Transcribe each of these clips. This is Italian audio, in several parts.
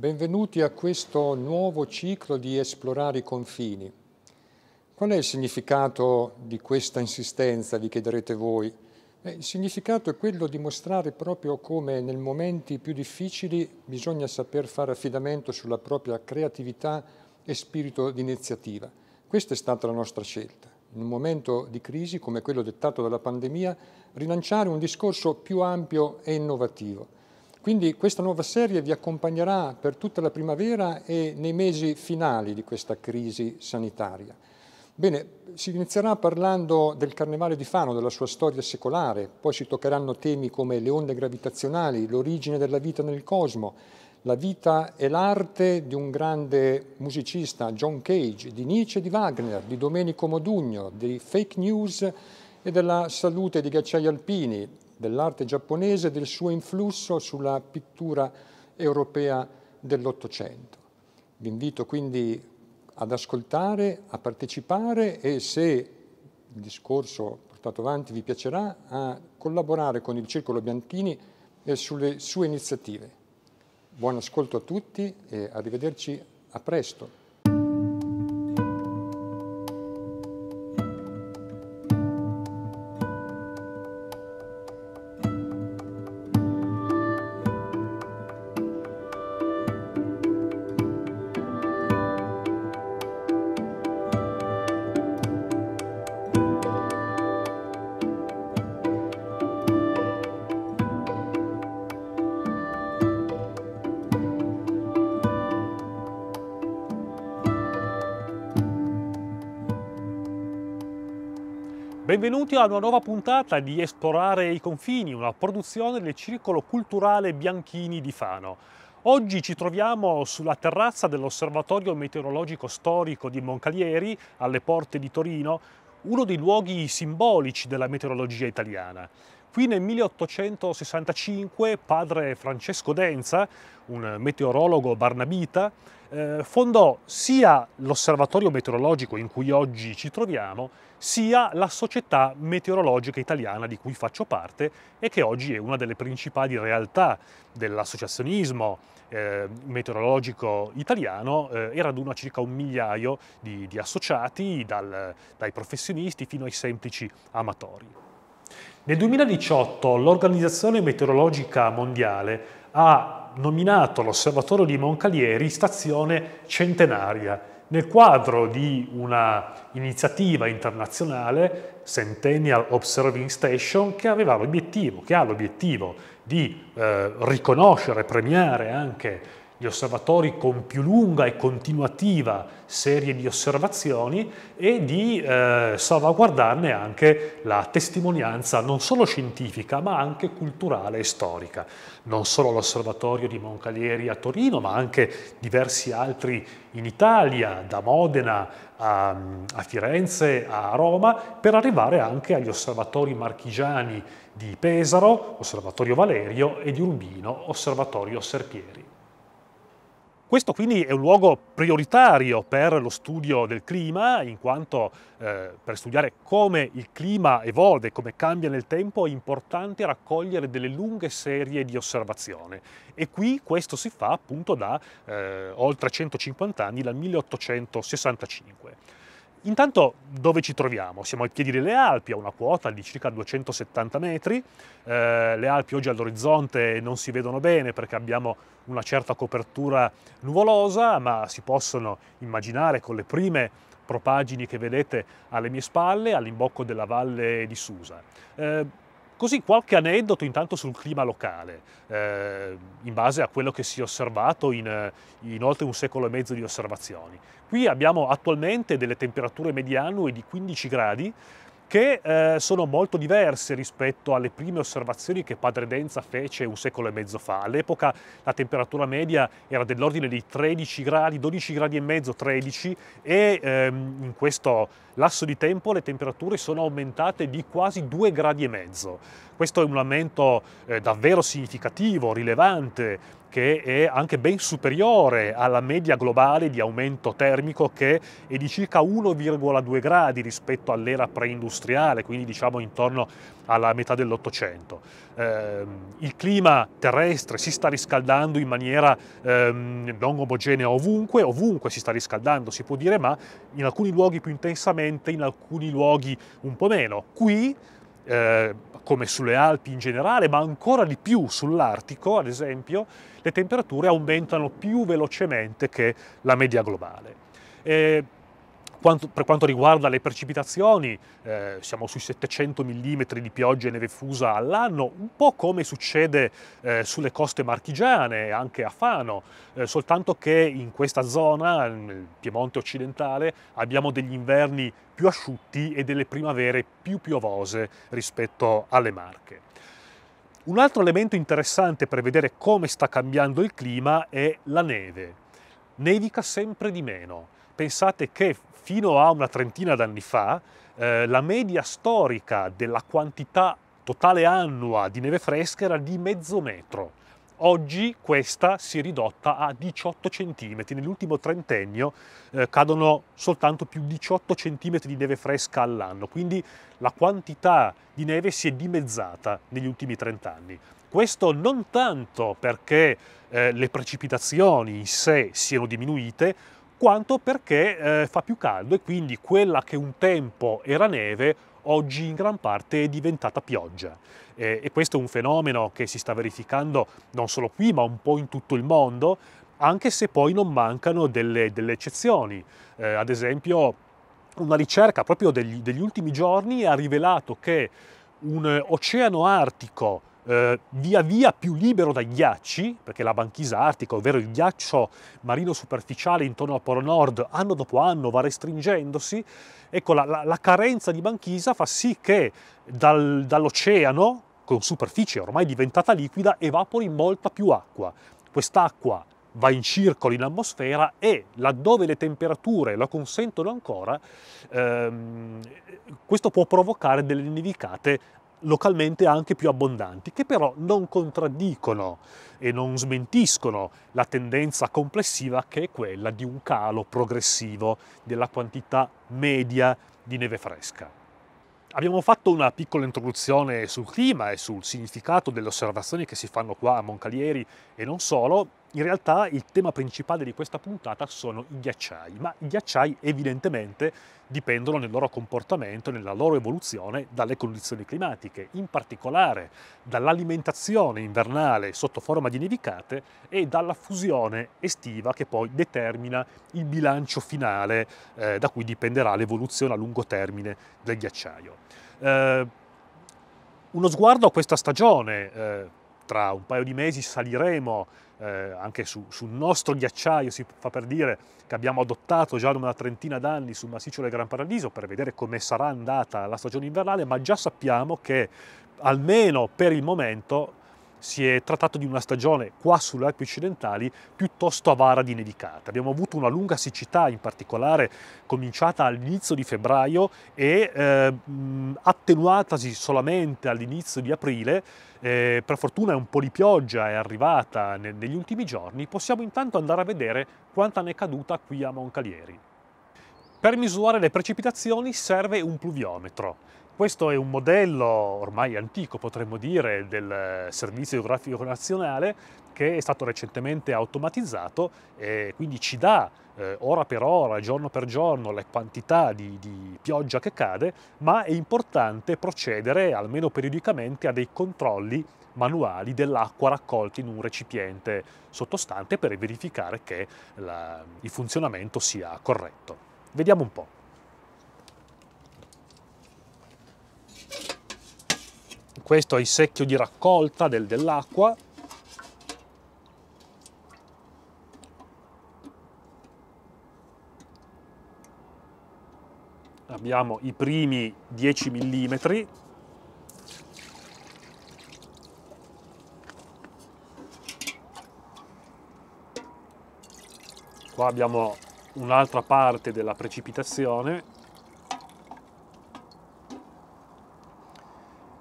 Benvenuti a questo nuovo ciclo di Esplorare i confini. Qual è il significato di questa insistenza, vi chiederete voi? Eh, il significato è quello di mostrare proprio come nei momenti più difficili bisogna saper fare affidamento sulla propria creatività e spirito di iniziativa. Questa è stata la nostra scelta. In un momento di crisi come quello dettato dalla pandemia, rilanciare un discorso più ampio e innovativo quindi questa nuova serie vi accompagnerà per tutta la primavera e nei mesi finali di questa crisi sanitaria. Bene, si inizierà parlando del Carnevale di Fano, della sua storia secolare, poi si toccheranno temi come le onde gravitazionali, l'origine della vita nel cosmo, la vita e l'arte di un grande musicista, John Cage, di Nietzsche e di Wagner, di Domenico Modugno, di fake news e della salute di ghiacciai alpini, dell'arte giapponese e del suo influsso sulla pittura europea dell'Ottocento. Vi invito quindi ad ascoltare, a partecipare e se il discorso portato avanti vi piacerà, a collaborare con il Circolo Bianchini eh, sulle sue iniziative. Buon ascolto a tutti e arrivederci a presto. Benvenuti a una nuova puntata di Esplorare i confini, una produzione del Circolo Culturale Bianchini di Fano. Oggi ci troviamo sulla terrazza dell'Osservatorio Meteorologico Storico di Moncalieri, alle porte di Torino, uno dei luoghi simbolici della meteorologia italiana. Qui nel 1865 padre Francesco Denza, un meteorologo barnabita, eh, fondò sia l'osservatorio meteorologico in cui oggi ci troviamo, sia la Società Meteorologica Italiana di cui faccio parte e che oggi è una delle principali realtà dell'associazionismo eh, meteorologico italiano eh, e raduna circa un migliaio di, di associati dal, dai professionisti fino ai semplici amatori. Nel 2018 l'Organizzazione Meteorologica Mondiale ha nominato l'osservatorio di Moncalieri stazione centenaria nel quadro di una iniziativa internazionale, Centennial Observing Station, che aveva l'obiettivo, che ha l'obiettivo di eh, riconoscere premiare anche gli osservatori con più lunga e continuativa serie di osservazioni e di eh, salvaguardarne anche la testimonianza non solo scientifica ma anche culturale e storica. Non solo l'osservatorio di Moncalieri a Torino ma anche diversi altri in Italia, da Modena a, a Firenze a Roma, per arrivare anche agli osservatori marchigiani di Pesaro, Osservatorio Valerio e di Urbino, Osservatorio Serpieri. Questo quindi è un luogo prioritario per lo studio del clima, in quanto eh, per studiare come il clima evolve, come cambia nel tempo, è importante raccogliere delle lunghe serie di osservazioni. E qui questo si fa appunto da eh, oltre 150 anni, dal 1865. Intanto dove ci troviamo? Siamo ai piedi delle Alpi, a una quota di circa 270 metri. Eh, le Alpi oggi all'orizzonte non si vedono bene perché abbiamo una certa copertura nuvolosa, ma si possono immaginare con le prime propagini che vedete alle mie spalle, all'imbocco della valle di Susa. Eh, Così qualche aneddoto intanto sul clima locale, eh, in base a quello che si è osservato in, eh, in, oltre un secolo e mezzo di osservazioni. Qui abbiamo attualmente delle temperature medianue di 15 gradi, che eh, sono molto diverse rispetto alle prime osservazioni che Padre Denza fece un secolo e mezzo fa. All'epoca la temperatura media era dell'ordine dei 13 gradi, 12 gradi e mezzo, 13 e ehm, in questo lasso di tempo le temperature sono aumentate di quasi 2 gradi e mezzo. Questo è un aumento eh, davvero significativo, rilevante, che è anche ben superiore alla media globale di aumento termico che è di circa 1,2 gradi rispetto all'era preindustriale, quindi diciamo intorno alla metà dell'Ottocento. Eh, il clima terrestre si sta riscaldando in maniera ehm, non omogenea ovunque, ovunque si sta riscaldando si può dire, ma in alcuni luoghi più intensamente mentre in alcuni luoghi un po' meno. Qui eh, come sulle Alpi in generale, ma ancora di più sull'Artico, ad esempio, le temperature aumentano più velocemente che la media globale. Eh, quanto, per quanto riguarda le precipitazioni, eh, siamo sui 700 mm di pioggia e neve fusa all'anno, un po' come succede eh, sulle coste marchigiane, anche a Fano, eh, soltanto che in questa zona, nel Piemonte occidentale, abbiamo degli inverni più asciutti e delle primavere più piovose rispetto alle Marche. Un altro elemento interessante per vedere come sta cambiando il clima è la neve. Nevica sempre di meno. Pensate che fino a una trentina d'anni fa eh, la media storica della quantità totale annua di neve fresca era di mezzo metro. Oggi questa si è ridotta a 18 cm. Nell'ultimo trentennio eh, cadono soltanto più 18 cm di neve fresca all'anno, quindi la quantità di neve si è dimezzata negli ultimi 30 anni. Questo non tanto perché eh, le precipitazioni in sé siano diminuite, quanto perché eh, fa più caldo e quindi quella che un tempo era neve oggi in gran parte è diventata pioggia. Eh, e questo è un fenomeno che si sta verificando non solo qui ma un po' in tutto il mondo, anche se poi non mancano delle, delle eccezioni. Eh, ad esempio una ricerca proprio degli, degli ultimi giorni ha rivelato che un oceano artico eh, via via più libero dai ghiacci, perché la banchisa artica, ovvero il ghiaccio marino superficiale intorno al Polo Nord, anno dopo anno va restringendosi, ecco la, la, la carenza di banchisa fa sì che dal, dall'oceano, con superficie ormai diventata liquida, evapori molta più acqua. Quest'acqua va in circolo in atmosfera e laddove le temperature lo consentono ancora, ehm, questo può provocare delle nevicate localmente anche più abbondanti, che però non contraddicono e non smentiscono la tendenza complessiva che è quella di un calo progressivo della quantità media di neve fresca. Abbiamo fatto una piccola introduzione sul clima e sul significato delle osservazioni che si fanno qua a Moncalieri e non solo, in realtà il tema principale di questa puntata sono i ghiacciai, ma i ghiacciai evidentemente dipendono nel loro comportamento, nella loro evoluzione, dalle condizioni climatiche, in particolare dall'alimentazione invernale sotto forma di nevicate e dalla fusione estiva che poi determina il bilancio finale eh, da cui dipenderà l'evoluzione a lungo termine del ghiacciaio. Eh, uno sguardo a questa stagione, eh, tra un paio di mesi saliremo eh, anche su, sul nostro ghiacciaio, si fa per dire, che abbiamo adottato già da una trentina d'anni sul massiccio del Gran Paradiso per vedere come sarà andata la stagione invernale, ma già sappiamo che almeno per il momento si è trattato di una stagione qua sulle Alpi occidentali piuttosto avara di nevicata. Abbiamo avuto una lunga siccità in particolare cominciata all'inizio di febbraio e eh, attenuatasi solamente all'inizio di aprile, eh, per fortuna un po' di pioggia è arrivata ne negli ultimi giorni, possiamo intanto andare a vedere quanta ne è caduta qui a Moncalieri. Per misurare le precipitazioni serve un pluviometro. Questo è un modello ormai antico, potremmo dire, del Servizio Geografico Nazionale che è stato recentemente automatizzato e quindi ci dà eh, ora per ora, giorno per giorno, le quantità di, di pioggia che cade, ma è importante procedere almeno periodicamente a dei controlli manuali dell'acqua raccolta in un recipiente sottostante per verificare che la, il funzionamento sia corretto. Vediamo un po'. questo è il secchio di raccolta del, dell'acqua abbiamo i primi 10 mm qua abbiamo un'altra parte della precipitazione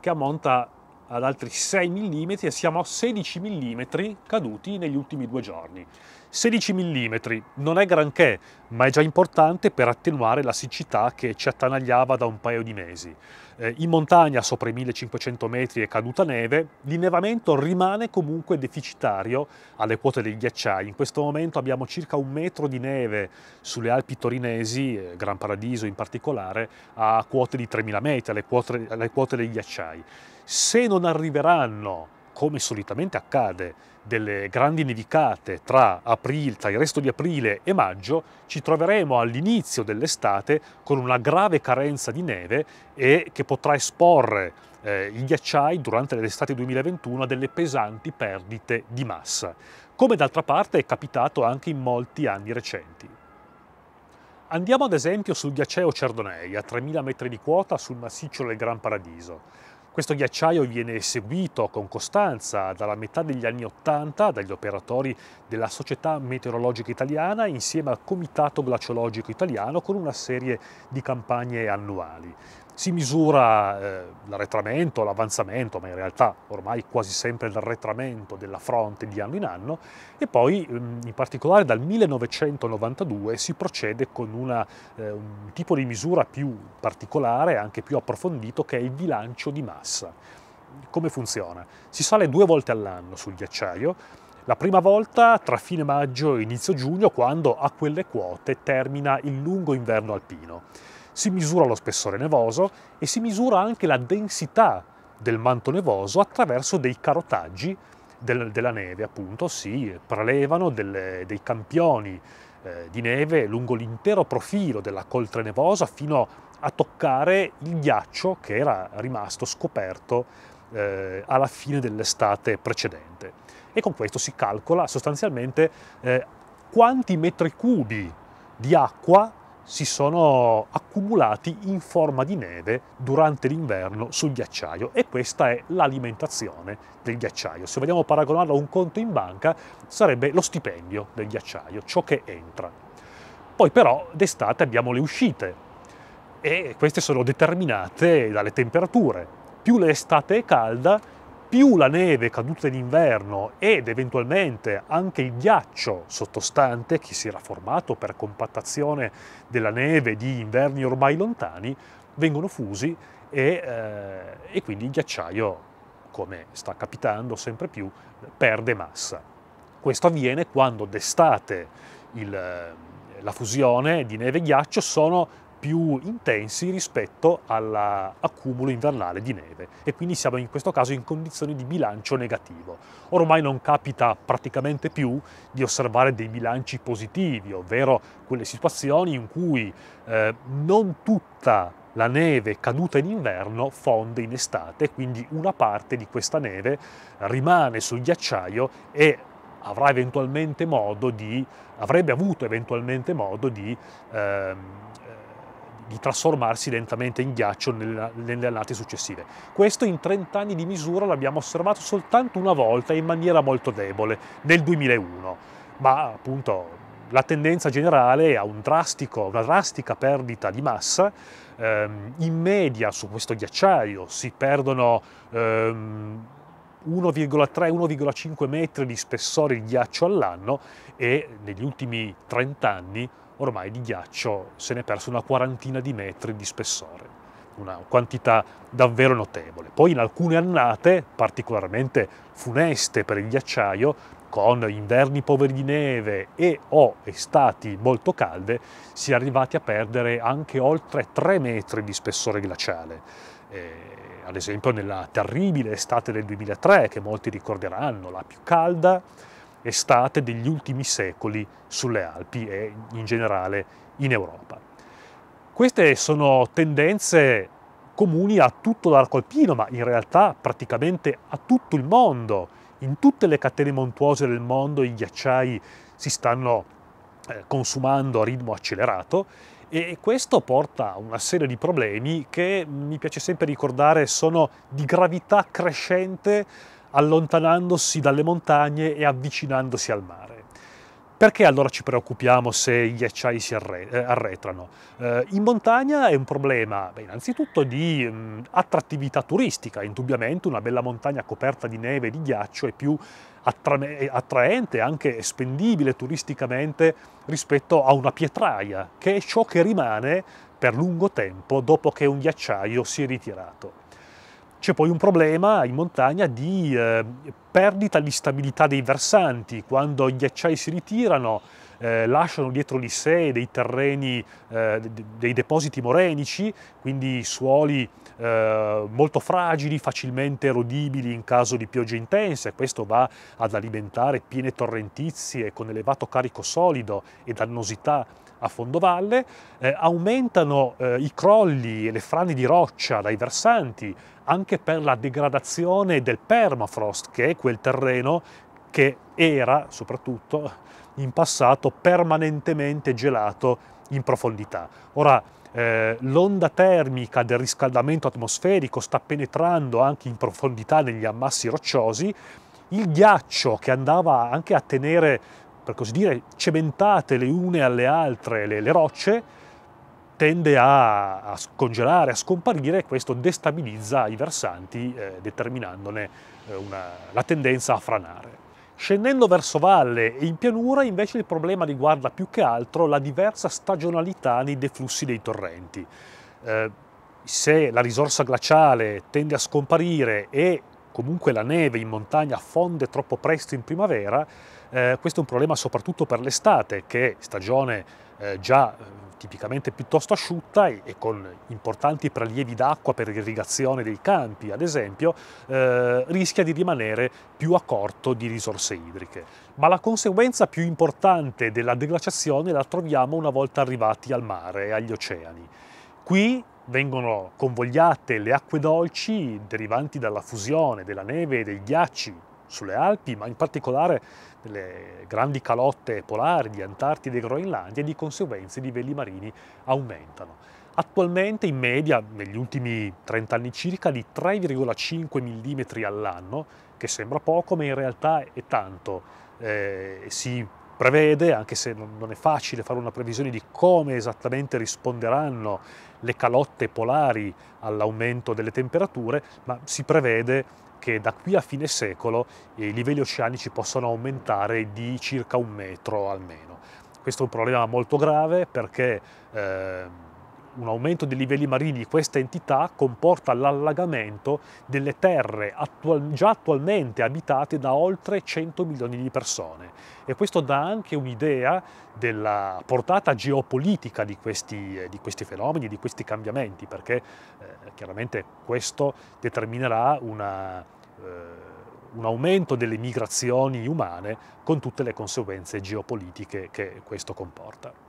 ska monta ad altri 6 mm e siamo a 16 mm caduti negli ultimi due giorni. 16 mm non è granché, ma è già importante per attenuare la siccità che ci attanagliava da un paio di mesi. Eh, in montagna sopra i 1500 metri è caduta neve, l'innevamento rimane comunque deficitario alle quote dei ghiacciai. In questo momento abbiamo circa un metro di neve sulle Alpi torinesi, eh, Gran Paradiso in particolare, a quote di 3000 metri, alle quote, alle quote dei ghiacciai. Se non arriveranno, come solitamente accade, delle grandi nevicate tra, aprile, tra il resto di aprile e maggio, ci troveremo all'inizio dell'estate con una grave carenza di neve e che potrà esporre eh, i ghiacciai durante l'estate 2021 a delle pesanti perdite di massa, come d'altra parte è capitato anche in molti anni recenti. Andiamo ad esempio sul ghiacciaio Cerdonei, a 3000 metri di quota sul massiccio del Gran Paradiso questo ghiacciaio viene seguito con costanza dalla metà degli anni Ottanta dagli operatori della Società Meteorologica Italiana insieme al Comitato Glaciologico Italiano con una serie di campagne annuali. Si misura eh, l'arretramento, l'avanzamento, ma in realtà ormai quasi sempre l'arretramento della fronte di anno in anno e poi mm, in particolare dal 1992 si procede con una, eh, un tipo di misura più particolare, anche più approfondito, che è il bilancio di massa. Come funziona? Si sale due volte all'anno sul ghiacciaio la prima volta tra fine maggio e inizio giugno, quando a quelle quote termina il lungo inverno alpino si misura lo spessore nevoso e si misura anche la densità del manto nevoso attraverso dei carotaggi del, della neve, appunto, si prelevano delle, dei campioni eh, di neve lungo l'intero profilo della coltre nevosa fino a toccare il ghiaccio che era rimasto scoperto eh, alla fine dell'estate precedente. E con questo si calcola sostanzialmente eh, quanti metri cubi di acqua si sono accumulati in forma di neve durante l'inverno sul ghiacciaio e questa è l'alimentazione del ghiacciaio. Se vogliamo paragonarlo a un conto in banca sarebbe lo stipendio del ghiacciaio, ciò che entra. Poi però d'estate abbiamo le uscite e queste sono determinate dalle temperature. Più l'estate è calda, più la neve caduta in inverno ed eventualmente anche il ghiaccio sottostante che si era formato per compattazione della neve di inverni ormai lontani vengono fusi e, eh, e quindi il ghiacciaio, come sta capitando sempre più, perde massa. Questo avviene quando d'estate il, la fusione di neve e ghiaccio sono più intensi rispetto all'accumulo invernale di neve e quindi siamo in questo caso in condizioni di bilancio negativo. Ormai non capita praticamente più di osservare dei bilanci positivi, ovvero quelle situazioni in cui eh, non tutta la neve caduta in inverno fonde in estate, quindi una parte di questa neve rimane sul ghiacciaio e avrà eventualmente modo di, avrebbe avuto eventualmente modo di eh, di trasformarsi lentamente in ghiaccio nelle annate successive. Questo in 30 anni di misura l'abbiamo osservato soltanto una volta in maniera molto debole, nel 2001, ma appunto la tendenza generale è a un drastico, una drastica perdita di massa. Ehm, in media su questo ghiacciaio si perdono 1,3-1,5 ehm, metri di spessore di ghiaccio all'anno e negli ultimi 30 anni ormai di ghiaccio se ne è perso una quarantina di metri di spessore una quantità davvero notevole. Poi in alcune annate, particolarmente funeste per il ghiacciaio, con inverni poveri di neve e o estati molto calde, si è arrivati a perdere anche oltre 3 metri di spessore glaciale. Eh, ad esempio nella terribile estate del 2003, che molti ricorderanno, la più calda, estate degli ultimi secoli sulle Alpi e in generale in Europa. Queste sono tendenze comuni a tutto l'arco alpino, ma in realtà praticamente a tutto il mondo. In tutte le catene montuose del mondo i ghiacciai si stanno eh, consumando a ritmo accelerato e questo porta a una serie di problemi che mi piace sempre ricordare sono di gravità crescente allontanandosi dalle montagne e avvicinandosi al mare. Perché allora ci preoccupiamo se i ghiacciai si eh, arretrano? Eh, in montagna è un problema, beh, innanzitutto, di attrattività turistica. Indubbiamente una bella montagna coperta di neve e di ghiaccio è più eh, attraente, anche spendibile turisticamente rispetto a una pietraia, che è ciò che rimane per lungo tempo dopo che un ghiacciaio si è ritirato. C'è poi un problema in montagna di eh, perdita di stabilità dei versanti, quando gli ghiacciai si ritirano eh, lasciano dietro di sé dei terreni, eh, dei depositi morenici, quindi suoli eh, molto fragili, facilmente erodibili in caso di piogge intense. Questo va ad alimentare piene torrentizie con elevato carico solido e dannosità a fondovalle. Eh, aumentano eh, i crolli e le frane di roccia dai versanti, anche per la degradazione del permafrost, che è quel terreno che era soprattutto in passato permanentemente gelato in profondità. Ora, eh, l'onda termica del riscaldamento atmosferico sta penetrando anche in profondità negli ammassi rocciosi, il ghiaccio che andava anche a tenere, per così dire, cementate le une alle altre le, le rocce, tende a, a scongelare, a scomparire e questo destabilizza i versanti eh, determinandone eh, una, la tendenza a franare. Scendendo verso valle e in pianura invece il problema riguarda più che altro la diversa stagionalità nei deflussi dei torrenti. Eh, se la risorsa glaciale tende a scomparire e comunque la neve in montagna fonde troppo presto in primavera, eh, questo è un problema soprattutto per l'estate, che è stagione eh, già tipicamente piuttosto asciutta e, e con importanti prelievi d'acqua per irrigazione dei campi, ad esempio, eh, rischia di rimanere più a corto di risorse idriche. Ma la conseguenza più importante della deglaciazione la troviamo una volta arrivati al mare e agli oceani. Qui vengono convogliate le acque dolci derivanti dalla fusione della neve e dei ghiacci sulle Alpi, ma in particolare delle grandi calotte polari di Antartide e Groenlandia e di conseguenza i livelli marini aumentano. Attualmente in media, negli ultimi 30 anni circa, di 3,5 mm all'anno, che sembra poco ma in realtà è tanto. Eh, si prevede, anche se non è facile fare una previsione di come esattamente risponderanno le calotte polari all'aumento delle temperature, ma si prevede che da qui a fine secolo i livelli oceanici possono aumentare di circa un metro almeno. Questo è un problema molto grave perché eh, un aumento dei livelli marini di questa entità comporta l'allagamento delle terre attual già attualmente abitate da oltre 100 milioni di persone e questo dà anche un'idea della portata geopolitica di questi, di questi, fenomeni, di questi cambiamenti, perché chiaramente questo determinerà una, eh, un aumento delle migrazioni umane con tutte le conseguenze geopolitiche che questo comporta.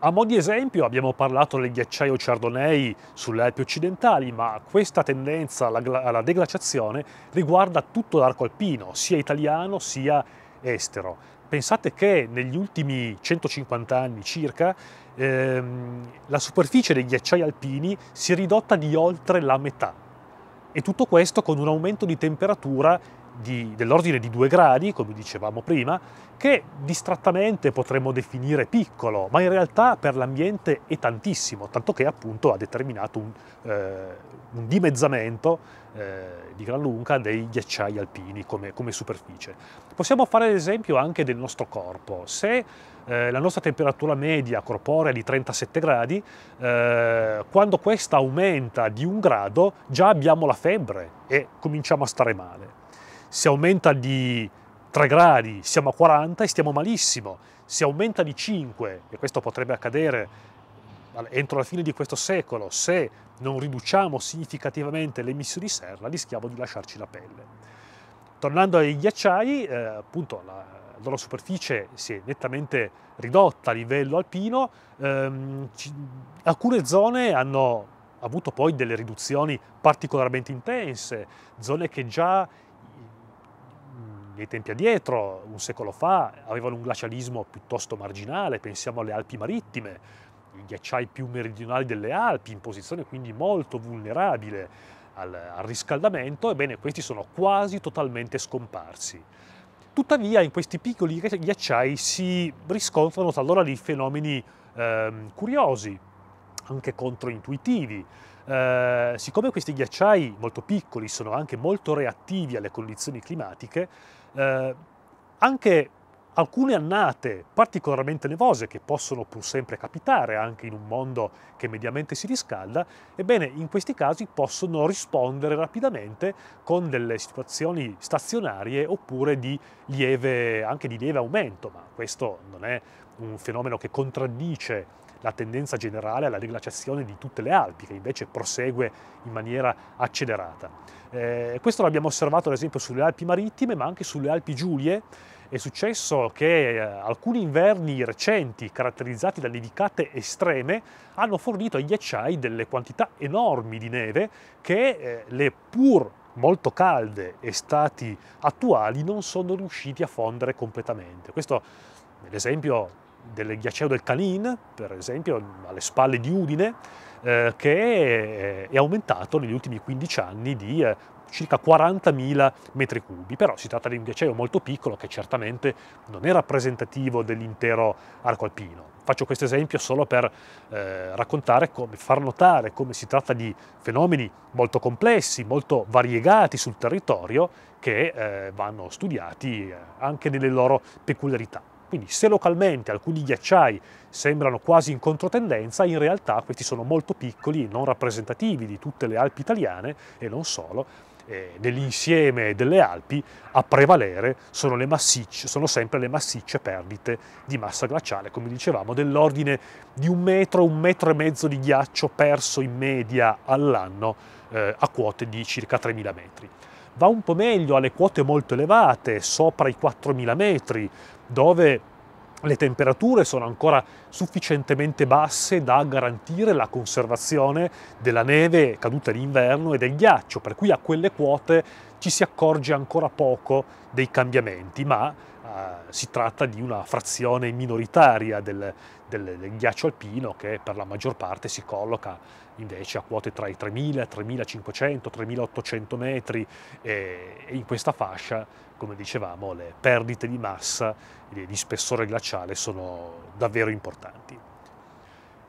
A mo' di esempio abbiamo parlato del ghiacciaio Chardonnay sulle Alpi occidentali, ma questa tendenza alla, deglaciazione riguarda tutto l'arco alpino, sia italiano sia estero. Pensate che negli ultimi 150 anni circa ehm, la superficie dei ghiacciai alpini si è ridotta di oltre la metà e tutto questo con un aumento di temperatura dell'ordine di 2 gradi, come dicevamo prima, che distrattamente potremmo definire piccolo, ma in realtà per l'ambiente è tantissimo, tanto che appunto ha determinato un, eh, un dimezzamento eh, di gran lunga dei ghiacciai alpini come, come superficie. Possiamo fare l'esempio anche del nostro corpo. Se eh, la nostra temperatura media corporea è di 37 gradi, eh, quando questa aumenta di un grado già abbiamo la febbre e cominciamo a stare male. Se aumenta di 3 gradi siamo a 40 e stiamo malissimo, se aumenta di 5, e questo potrebbe accadere entro la fine di questo secolo, se non riduciamo significativamente le emissioni di serra, rischiamo di lasciarci la pelle. Tornando ai ghiacciai, eh, appunto la, la loro superficie si è nettamente ridotta a livello alpino, ehm, ci, alcune zone hanno avuto poi delle riduzioni particolarmente intense, zone che già nei tempi addietro, un secolo fa, avevano un glacialismo piuttosto marginale, pensiamo alle Alpi marittime, i ghiacciai più meridionali delle Alpi, in posizione quindi molto vulnerabile al, al riscaldamento, ebbene questi sono quasi totalmente scomparsi. Tuttavia in questi piccoli ghiacciai si riscontrano talora dei fenomeni eh, curiosi, anche controintuitivi. Eh, siccome questi ghiacciai molto piccoli sono anche molto reattivi alle condizioni climatiche, eh, anche alcune annate particolarmente nevose che possono pur sempre capitare anche in un mondo che mediamente si riscalda, ebbene in questi casi possono rispondere rapidamente con delle situazioni stazionarie oppure di lieve, anche di lieve aumento, ma questo non è un fenomeno che contraddice la tendenza generale alla riglaciazione di tutte le Alpi, che invece prosegue in maniera accelerata. Eh, questo l'abbiamo osservato ad esempio sulle Alpi marittime, ma anche sulle Alpi Giulie, è successo che eh, alcuni inverni recenti, caratterizzati da nevicate estreme, hanno fornito agli ghiacciai delle quantità enormi di neve che eh, le pur molto calde estati attuali non sono riusciti a fondere completamente. Questo è l'esempio del ghiacciaio del Canin, per esempio, alle spalle di Udine, eh, che eh, è aumentato negli ultimi 15 anni di eh, circa 40.000 metri cubi, però si tratta di un ghiacciaio molto piccolo che certamente non è rappresentativo dell'intero arco alpino. Faccio questo esempio solo per eh, raccontare, come, far notare come si tratta di fenomeni molto complessi, molto variegati sul territorio che eh, vanno studiati eh, anche nelle loro peculiarità. Quindi se localmente alcuni ghiacciai sembrano quasi in controtendenza, in realtà questi sono molto piccoli e non rappresentativi di tutte le Alpi italiane e non solo, eh, dell'insieme delle Alpi a prevalere sono, le massicce, sono sempre le massicce perdite di massa glaciale, come dicevamo, dell'ordine di un metro, un metro e mezzo di ghiaccio perso in media all'anno eh, a quote di circa 3.000 metri va un po' meglio alle quote molto elevate, sopra i 4.000 metri, dove le temperature sono ancora sufficientemente basse da garantire la conservazione della neve caduta d'inverno e del ghiaccio, per cui a quelle quote ci si accorge ancora poco dei cambiamenti, ma eh, si tratta di una frazione minoritaria del, del, del, ghiaccio alpino che per la maggior parte si colloca invece a quote tra i 3.000, 3.500, 3.800 metri e, e in questa fascia come dicevamo, le perdite di massa e di spessore glaciale sono davvero importanti.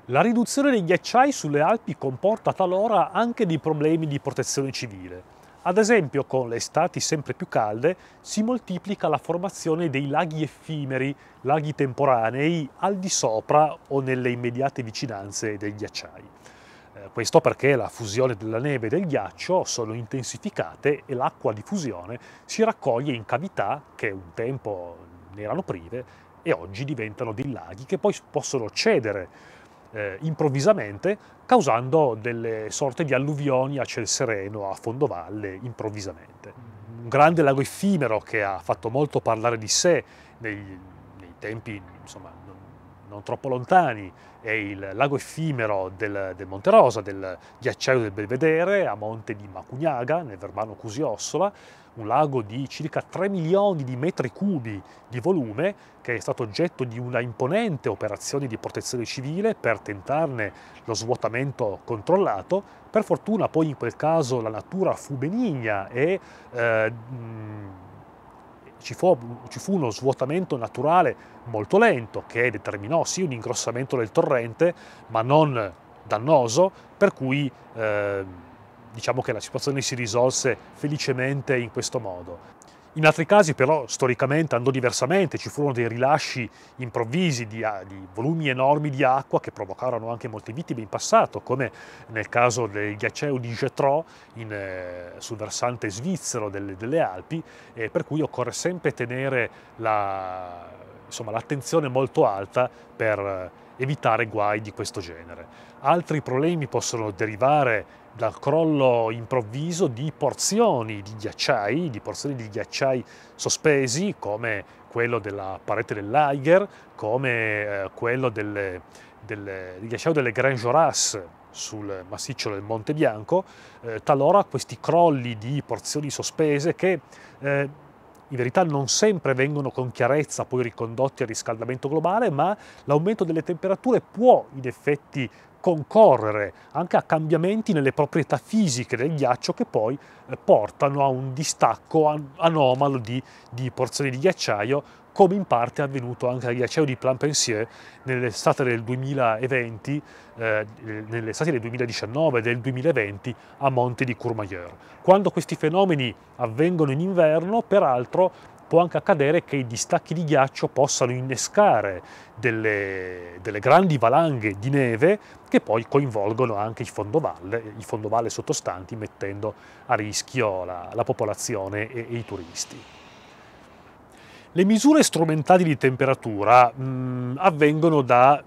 La riduzione dei ghiacciai sulle Alpi comporta talora anche dei problemi di protezione civile. Ad esempio, con le estati sempre più calde si moltiplica la formazione dei laghi effimeri, laghi temporanei, al di sopra o nelle immediate vicinanze dei ghiacciai. Questo perché la fusione della neve e del ghiaccio sono intensificate e l'acqua di fusione si raccoglie in cavità che un tempo ne erano prive e oggi diventano dei laghi che poi possono cedere eh, improvvisamente causando delle sorte di alluvioni a ciel sereno, a fondovalle, improvvisamente. Un grande lago effimero che ha fatto molto parlare di sé nei, nei tempi insomma, non troppo lontani è il lago effimero del, del Monte Rosa, del ghiacciaio del Belvedere, a monte di Macugnaga, nel Verbano Cusiossola, un lago di circa 3 milioni di metri cubi di volume che è stato oggetto di una imponente operazione di protezione civile per tentarne lo svuotamento controllato. Per fortuna poi in quel caso la natura fu benigna e eh, ci fu, ci fu uno svuotamento naturale molto lento che determinò sì un ingrossamento del torrente, ma non dannoso, per cui eh, diciamo che la situazione si risolse felicemente in questo modo. In altri casi però storicamente andò diversamente, ci furono dei rilasci improvvisi di, di, volumi enormi di acqua che provocarono anche molte vittime in passato, come nel caso del ghiacciaio di Getro eh, sul versante svizzero delle, delle Alpi, eh, per cui occorre sempre tenere l'attenzione molto alta per eh, evitare guai di questo genere. Altri problemi possono derivare dal crollo improvviso di porzioni di ghiacciai, di porzioni di ghiacciai sospesi come quello della parete dell'Aiger, come eh, quello del, del ghiacciaio delle Grand Joras sul massiccio del Monte Bianco, eh, talora questi crolli di porzioni sospese che eh, in verità non sempre vengono con chiarezza poi ricondotti al riscaldamento globale, ma l'aumento delle temperature può in effetti concorrere anche a cambiamenti nelle proprietà fisiche del ghiaccio che poi eh, portano a un distacco anomalo di, di porzioni di ghiacciaio come in parte è avvenuto anche al ghiacciaio di Plain-Pensier nell'estate del 2020, eh, eh nell'estate del 2019 e del 2020 a Monte di Courmayeur. Quando questi fenomeni avvengono in inverno, peraltro, può anche accadere che i distacchi di ghiaccio possano innescare delle, delle grandi valanghe di neve che poi coinvolgono anche i fondovalle, i fondovalle sottostanti mettendo a rischio la, la popolazione e, e i turisti. Le misure strumentali di temperatura mh, mm, avvengono da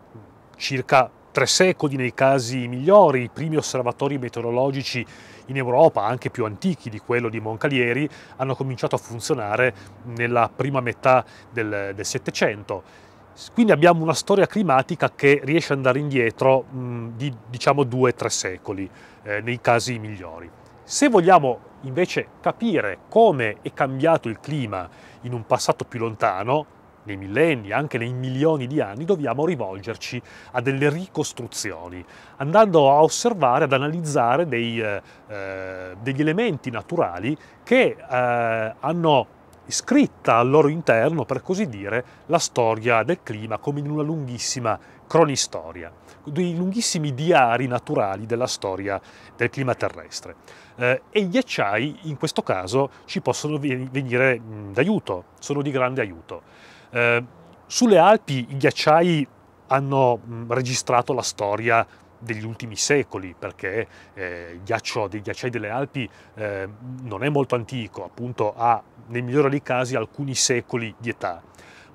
circa tre secoli nei casi migliori, i primi osservatori meteorologici in Europa, anche più antichi di quello di Moncalieri, hanno cominciato a funzionare nella prima metà del Settecento. Quindi abbiamo una storia climatica che riesce ad andare indietro mh, mm, di diciamo due o tre secoli eh, nei casi migliori. Se vogliamo invece capire come è cambiato il clima in un passato più lontano, nei millenni, anche nei milioni di anni, dobbiamo rivolgerci a delle ricostruzioni, andando a osservare, ad analizzare dei, eh, eh degli elementi naturali che eh, hanno scritta al loro interno, per così dire, la storia del clima come in una lunghissima cronistoria, dei lunghissimi diari naturali della storia del clima terrestre. Eh, e gli acciai in questo caso ci possono venire d'aiuto, sono di grande aiuto. Eh, sulle Alpi i ghiacciai hanno mm, registrato la storia degli ultimi secoli, perché eh, il ghiaccio dei ghiacciai delle Alpi eh, non è molto antico, appunto ha nel migliore dei casi alcuni secoli di età,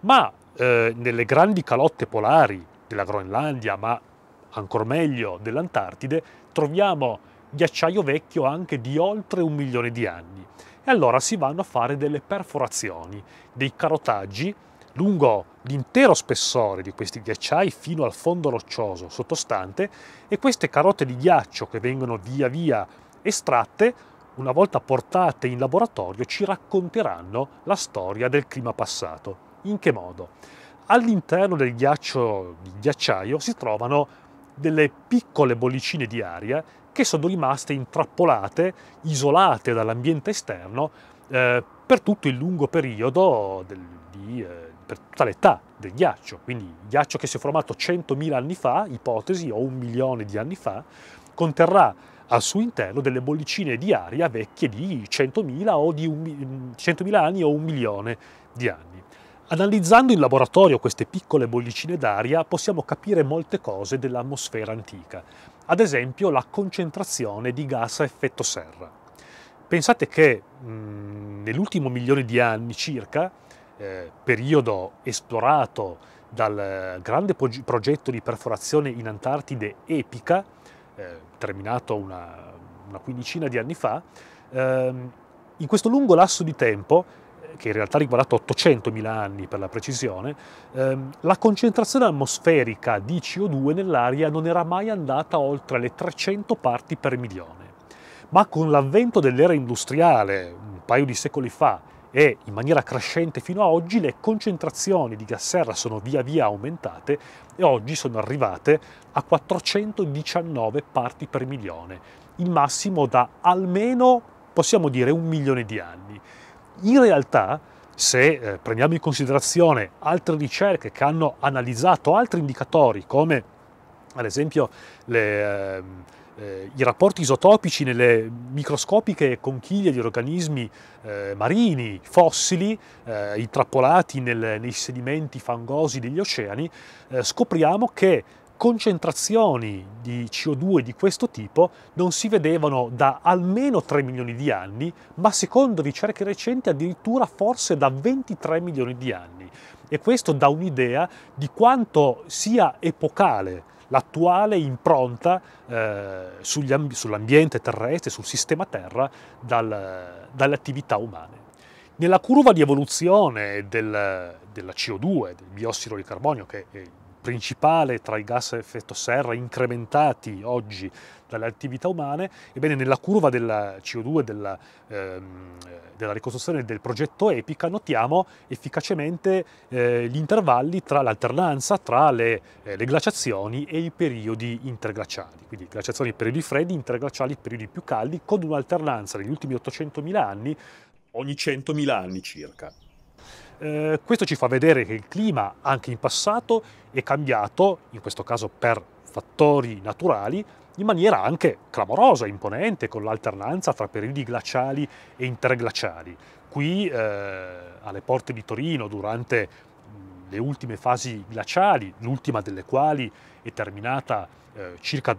ma eh, nelle grandi calotte polari della Groenlandia, ma ancora meglio dell'Antartide, troviamo ghiacciaio vecchio anche di oltre un milione di anni. E allora si vanno a fare delle perforazioni, dei carotaggi lungo l'intero spessore di questi ghiacciai fino al fondo roccioso sottostante e queste carote di ghiaccio che vengono via via estratte, una volta portate in laboratorio, ci racconteranno la storia del clima passato. In che modo? All'interno del ghiaccio di ghiacciaio si trovano delle piccole bollicine di aria che sono rimaste intrappolate, isolate dall'ambiente esterno eh, per tutto il lungo periodo del, di eh, per tutta l'età del ghiaccio, quindi il ghiaccio che si è formato 100.000 anni fa, ipotesi, o un milione di anni fa, conterrà al suo interno delle bollicine di aria vecchie di 100.000, o di un, 100.000 anni o un milione di anni. Analizzando in laboratorio queste piccole bollicine d'aria possiamo capire molte cose dell'atmosfera antica, ad esempio la concentrazione di gas a effetto serra. Pensate che mh, mm, nell'ultimo milione di anni circa eh, periodo esplorato dal grande progetto di perforazione in Antartide Epica, eh, terminato una, una, quindicina di anni fa, ehm, in questo lungo lasso di tempo, eh, che in realtà ha riguardato 800.000 anni per la precisione, ehm, la concentrazione atmosferica di CO2 nell'aria non era mai andata oltre le 300 parti per milione. Ma con l'avvento dell'era industriale, un paio di secoli fa, e in maniera crescente fino a oggi le concentrazioni di gas serra sono via via aumentate e oggi sono arrivate a 419 parti per milione, il massimo da almeno, possiamo dire, un milione di anni. In realtà, se eh, prendiamo in considerazione altre ricerche che hanno analizzato altri indicatori, come ad esempio le... Eh, eh, i rapporti isotopici nelle microscopiche conchiglie di organismi eh, marini, fossili, eh, intrappolati nel, nei sedimenti fangosi degli oceani, eh, scopriamo che concentrazioni di CO2 di questo tipo non si vedevano da almeno 3 milioni di anni, ma secondo ricerche recenti addirittura forse da 23 milioni di anni. E questo dà un'idea di quanto sia epocale l'attuale impronta eh, sull'ambiente terrestre, sul sistema Terra, dal, dalle attività umane. Nella curva di evoluzione del, della CO2, del biossido di carbonio, che è il principale tra i gas a effetto serra incrementati oggi dalle attività umane, ebbene nella curva della CO2, della, ehm, della ricostruzione del progetto EPICA, notiamo efficacemente eh, gli intervalli tra l'alternanza tra le, eh, le, glaciazioni e i periodi interglaciali, quindi glaciazioni periodi freddi, interglaciali periodi più caldi, con un'alternanza negli ultimi 800.000 anni. Ogni 100.000 anni circa. Eh, questo ci fa vedere che il clima anche in passato è cambiato, in questo caso per fattori naturali in maniera anche clamorosa, imponente, con l'alternanza tra periodi glaciali e interglaciali. Qui eh, alle porte di Torino, durante le ultime fasi glaciali, l'ultima delle quali è terminata eh, circa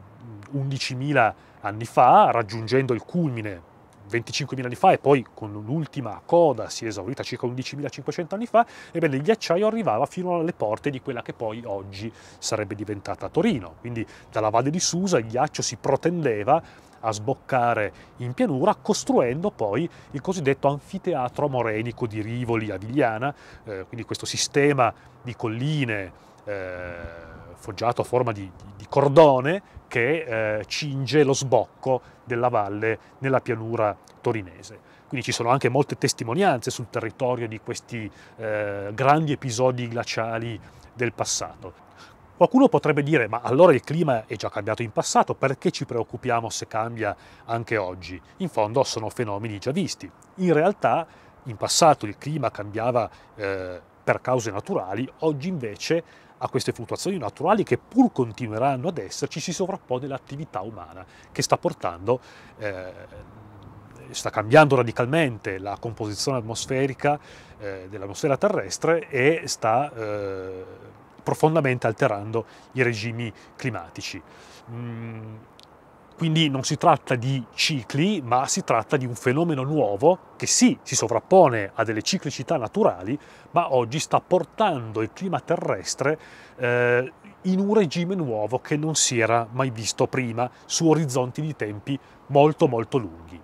11.000 anni fa, raggiungendo il culmine 25.000 anni fa e poi con l'ultima coda si è esaurita circa 11.500 anni fa, ebbene il ghiacciaio arrivava fino alle porte di quella che poi oggi sarebbe diventata Torino. Quindi dalla Valle di Susa il ghiaccio si protendeva a sboccare in pianura, costruendo poi il cosiddetto anfiteatro morenico di Rivoli a Vigliana, eh, quindi questo sistema di colline eh, foggiato a forma di, di cordone che eh, cinge lo sbocco della valle nella pianura torinese. Quindi ci sono anche molte testimonianze sul territorio di questi eh, grandi episodi glaciali del passato. Qualcuno potrebbe dire, ma allora il clima è già cambiato in passato, perché ci preoccupiamo se cambia anche oggi? In fondo sono fenomeni già visti. In realtà in passato il clima cambiava eh, per cause naturali, oggi invece a queste fluttuazioni naturali che pur continueranno ad esserci, si sovrappone l'attività umana che sta portando, eh, sta cambiando radicalmente la composizione atmosferica eh, dell'atmosfera terrestre e sta eh, profondamente alterando i regimi climatici. Mm quindi non si tratta di cicli, ma si tratta di un fenomeno nuovo che sì, si sovrappone a delle ciclicità naturali, ma oggi sta portando il clima terrestre eh, in un regime nuovo che non si era mai visto prima, su orizzonti di tempi molto molto lunghi.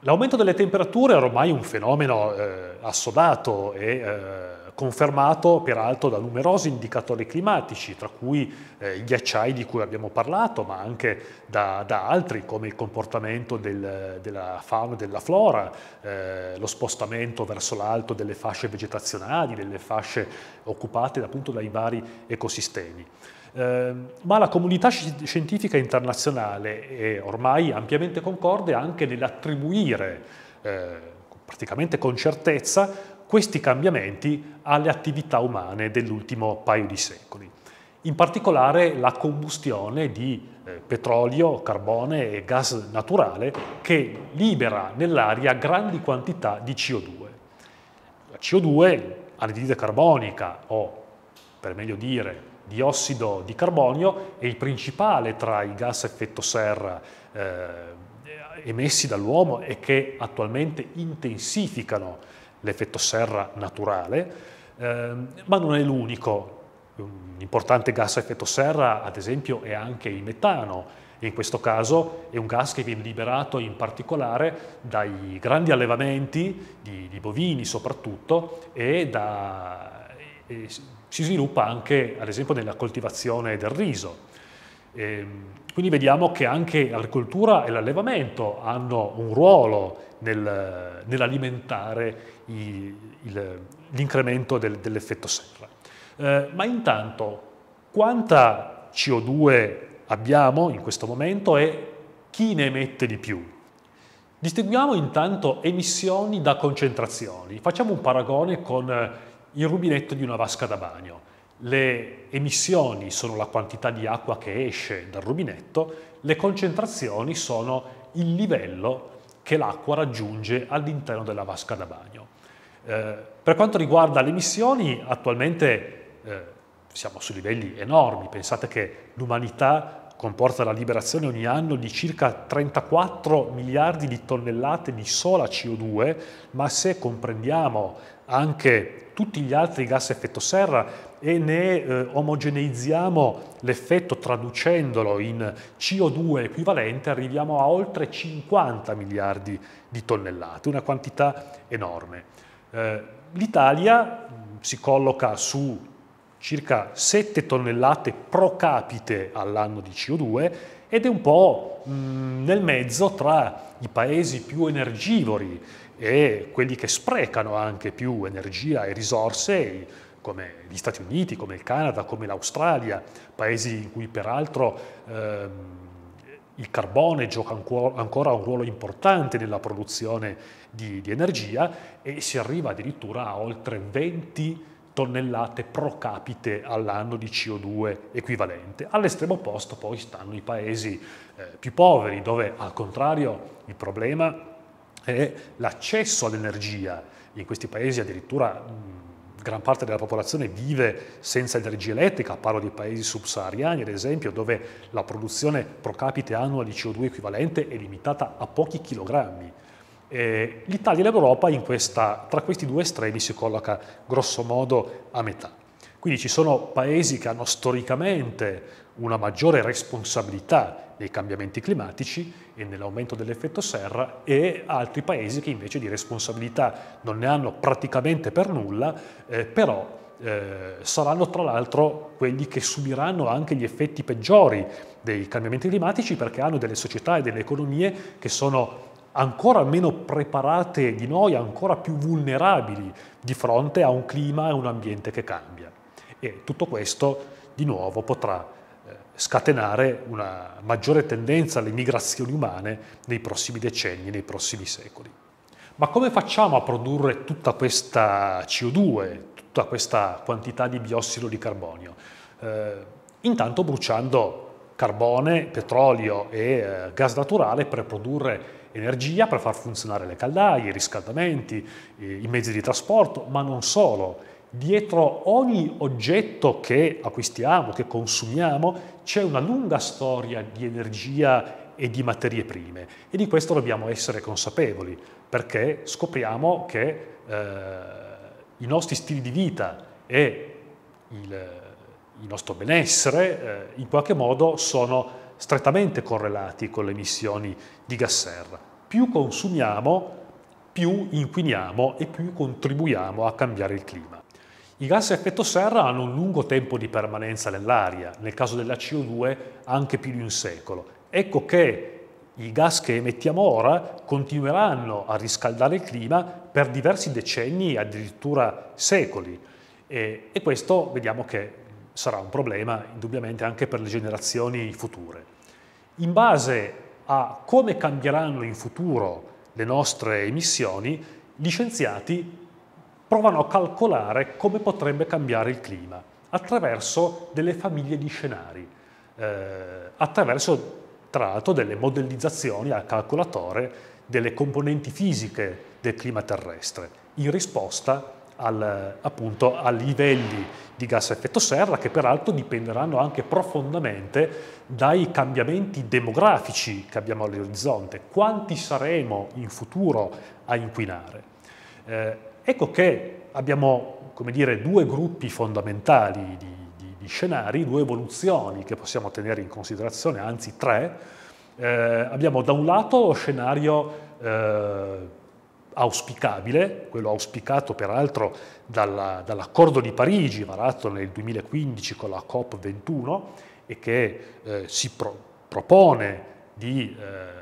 L'aumento delle temperature è ormai un fenomeno eh, assodato e eh, confermato peraltro da numerosi indicatori climatici, tra cui eh, i ghiacciai di cui abbiamo parlato, ma anche da, da altri come il comportamento del, della fauna e della flora, eh, lo spostamento verso l'alto delle fasce vegetazionali, delle fasce occupate appunto dai vari ecosistemi. Eh, ma la comunità scientifica internazionale è ormai ampiamente concorde anche nell'attribuire eh, praticamente con certezza questi cambiamenti alle attività umane dell'ultimo paio di secoli. In particolare la combustione di eh, petrolio, carbone e gas naturale che libera nell'aria grandi quantità di CO2. La CO2, anidride carbonica o per meglio dire diossido di carbonio, è il principale tra i gas a effetto serra eh, emessi dall'uomo e che attualmente intensificano l'effetto serra naturale, eh, ma non è l'unico. Un importante gas a effetto serra, ad esempio, è anche il metano, in questo caso è un gas che viene liberato in particolare dai grandi allevamenti di, di bovini soprattutto e, da, e, si sviluppa anche ad esempio nella coltivazione del riso. E ehm, quindi vediamo che anche l'agricoltura e l'allevamento hanno un ruolo nel, nell'alimentare l'incremento del, dell'effetto serra. Eh, ma intanto quanta CO2 abbiamo in questo momento e chi ne emette di più? Distinguiamo intanto emissioni da concentrazioni. Facciamo un paragone con eh, il rubinetto di una vasca da bagno. Le emissioni sono la quantità di acqua che esce dal rubinetto, le concentrazioni sono il livello che l'acqua raggiunge all'interno della vasca da bagno. Eh, per quanto riguarda le missioni, attualmente eh, siamo su livelli enormi, pensate che l'umanità comporta la liberazione ogni anno di circa 34 miliardi di tonnellate di sola CO2, ma se comprendiamo anche tutti gli altri gas a effetto serra e ne eh, omogeneizziamo l'effetto traducendolo in CO2 equivalente, arriviamo a oltre 50 miliardi di tonnellate, una quantità enorme. Eh, L'Italia si colloca su circa 7 tonnellate pro capite all'anno di CO2 ed è un po' nel mezzo tra i paesi più energivori e quelli che sprecano anche più energia e risorse, come gli Stati Uniti, come il Canada, come l'Australia, paesi in cui peraltro ehm, il carbone gioca ancora un ruolo importante nella produzione di, di energia e si arriva addirittura a oltre 20 tonnellate pro capite all'anno di CO2 equivalente. All'estremo opposto poi stanno i paesi eh, più poveri dove al contrario il problema è l'accesso all'energia. In questi paesi addirittura gran parte della popolazione vive senza energia elettrica, parlo di paesi subsahariani ad esempio, dove la produzione pro capite annua di CO2 equivalente è limitata a pochi chilogrammi. Eh, L'Italia e l'Europa tra questi due estremi si colloca grossomodo a metà. Quindi ci sono paesi che hanno storicamente una maggiore responsabilità nei cambiamenti climatici e nell'aumento dell'effetto serra e altri paesi che invece di responsabilità non ne hanno praticamente per nulla, eh, però eh, saranno tra l'altro quelli che subiranno anche gli effetti peggiori dei cambiamenti climatici perché hanno delle società e delle economie che sono ancora meno preparate di noi, ancora più vulnerabili di fronte a un clima e un ambiente che cambia. E tutto questo di nuovo potrà scatenare una maggiore tendenza alle migrazioni umane nei prossimi decenni, nei prossimi secoli. Ma come facciamo a produrre tutta questa CO2, tutta questa quantità di biossido di carbonio? Eh, intanto bruciando carbone, petrolio e eh, gas naturale per produrre energia, per far funzionare le caldaie, i riscaldamenti, i mezzi di trasporto, ma non solo Dietro ogni oggetto che acquistiamo, che consumiamo, c'è una lunga storia di energia e di materie prime e di questo dobbiamo essere consapevoli perché scopriamo che eh, i nostri stili di vita e il, il nostro benessere eh, in qualche modo sono strettamente correlati con le emissioni di gas serra. Più consumiamo, più inquiniamo e più contribuiamo a cambiare il clima. I gas a effetto serra hanno un lungo tempo di permanenza nell'aria, nel caso della CO2 anche più di un secolo. Ecco che i gas che emettiamo ora continueranno a riscaldare il clima per diversi decenni, addirittura secoli. E, e, questo vediamo che sarà un problema indubbiamente anche per le generazioni future. In base a come cambieranno in futuro le nostre emissioni, gli scienziati provano a calcolare come potrebbe cambiare il clima attraverso delle famiglie di scenari, eh, attraverso tra l'altro delle modellizzazioni al calcolatore delle componenti fisiche del clima terrestre in risposta al, appunto a livelli di gas a effetto serra che peraltro dipenderanno anche profondamente dai cambiamenti demografici che abbiamo all'orizzonte, quanti saremo in futuro a inquinare. Eh, Ecco che abbiamo dire, due gruppi fondamentali di, di, di, scenari, due evoluzioni che possiamo tenere in considerazione, anzi tre. Eh, abbiamo da un lato lo scenario eh, auspicabile, quello auspicato peraltro dalla, dall'accordo di Parigi varato nel 2015 con la COP21 e che eh, si pro, propone di eh,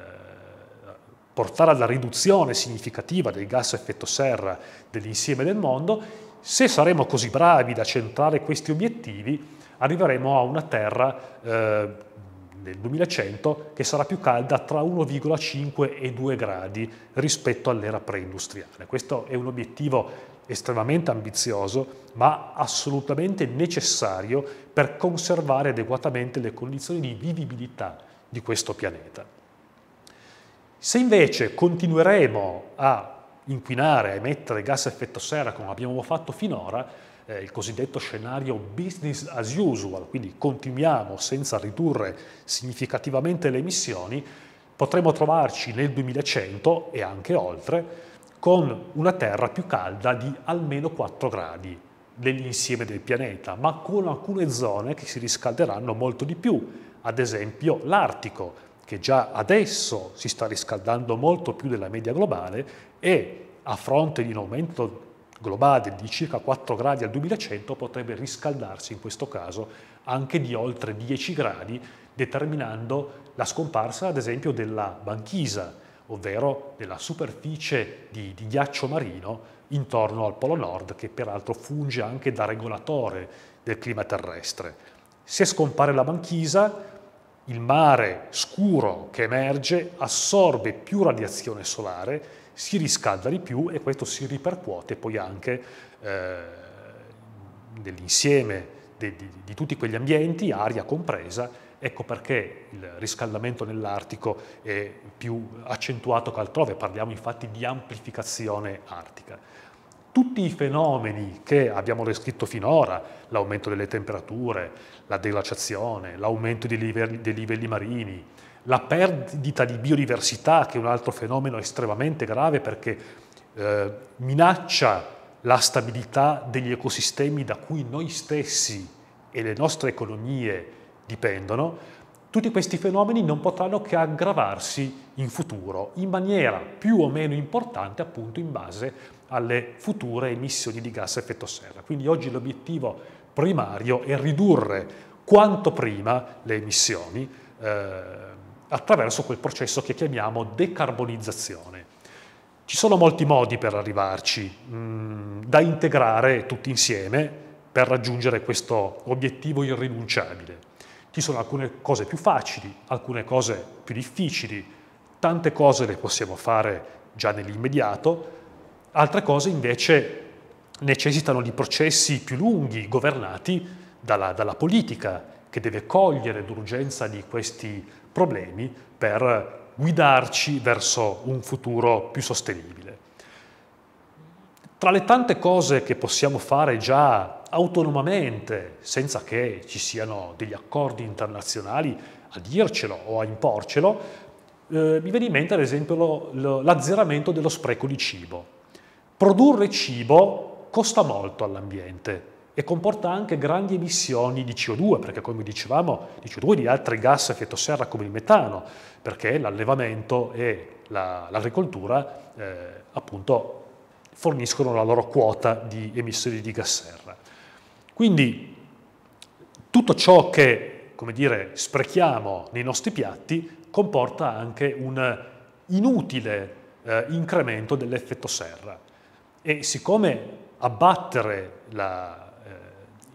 portare alla riduzione significativa del gas a effetto serra dell'insieme del mondo, se saremo così bravi da centrare questi obiettivi, arriveremo a una Terra eh, nel 2100 che sarà più calda tra 1,5 e 2 gradi rispetto all'era preindustriale. Questo è un obiettivo estremamente ambizioso, ma assolutamente necessario per conservare adeguatamente le condizioni di vivibilità di questo pianeta. Se invece continueremo a inquinare, a emettere gas a effetto serra come abbiamo fatto finora, eh, il cosiddetto scenario business as usual, quindi continuiamo senza ridurre significativamente le emissioni, potremo trovarci nel 2100 e anche oltre con una Terra più calda di almeno 4 gradi nell'insieme del pianeta, ma con alcune zone che si riscalderanno molto di più, ad esempio l'Artico, che già adesso si sta riscaldando molto più della media globale e a fronte di un aumento globale di circa 4 gradi al 2100 potrebbe riscaldarsi in questo caso anche di oltre 10 gradi determinando la scomparsa ad esempio della banchisa ovvero della superficie di, di ghiaccio marino intorno al Polo Nord che peraltro funge anche da regolatore del clima terrestre. Se scompare la banchisa il mare scuro che emerge assorbe più radiazione solare, si riscalda di più e questo si ripercuote poi anche eh, nell'insieme di, di, di tutti quegli ambienti, aria compresa, ecco perché il riscaldamento nell'Artico è più accentuato che altrove, parliamo infatti di amplificazione artica tutti i fenomeni che abbiamo descritto finora, l'aumento delle temperature, la deglaciazione, l'aumento dei livelli, dei livelli marini, la perdita di biodiversità, che è un altro fenomeno estremamente grave perché eh, minaccia la stabilità degli ecosistemi da cui noi stessi e le nostre economie dipendono, tutti questi fenomeni non potranno che aggravarsi in futuro, in maniera più o meno importante appunto in base alle future emissioni di gas a effetto serra. Quindi oggi l'obiettivo è primario è ridurre quanto prima le emissioni eh, attraverso quel processo che chiamiamo decarbonizzazione. Ci sono molti modi per arrivarci, mh, mm, da integrare tutti insieme per raggiungere questo obiettivo irrinunciabile. Ci sono alcune cose più facili, alcune cose più difficili, tante cose le possiamo fare già nell'immediato, altre cose invece necessitano di processi più lunghi, governati dalla, dalla politica, che deve cogliere l'urgenza di questi problemi per guidarci verso un futuro più sostenibile. Tra le tante cose che possiamo fare già autonomamente, senza che ci siano degli accordi internazionali a dircelo o a imporcelo, eh, mi viene in mente ad esempio l'azzeramento dello spreco di cibo. Produrre cibo costa molto all'ambiente e comporta anche grandi emissioni di CO2, perché come dicevamo, di CO2 e di altri gas a effetto serra come il metano, perché l'allevamento e l'agricoltura eh, appunto forniscono la loro quota di emissioni di gas serra. Quindi tutto ciò che, come dire, sprechiamo nei nostri piatti comporta anche un inutile eh, incremento dell'effetto serra. E siccome abbattere la, eh,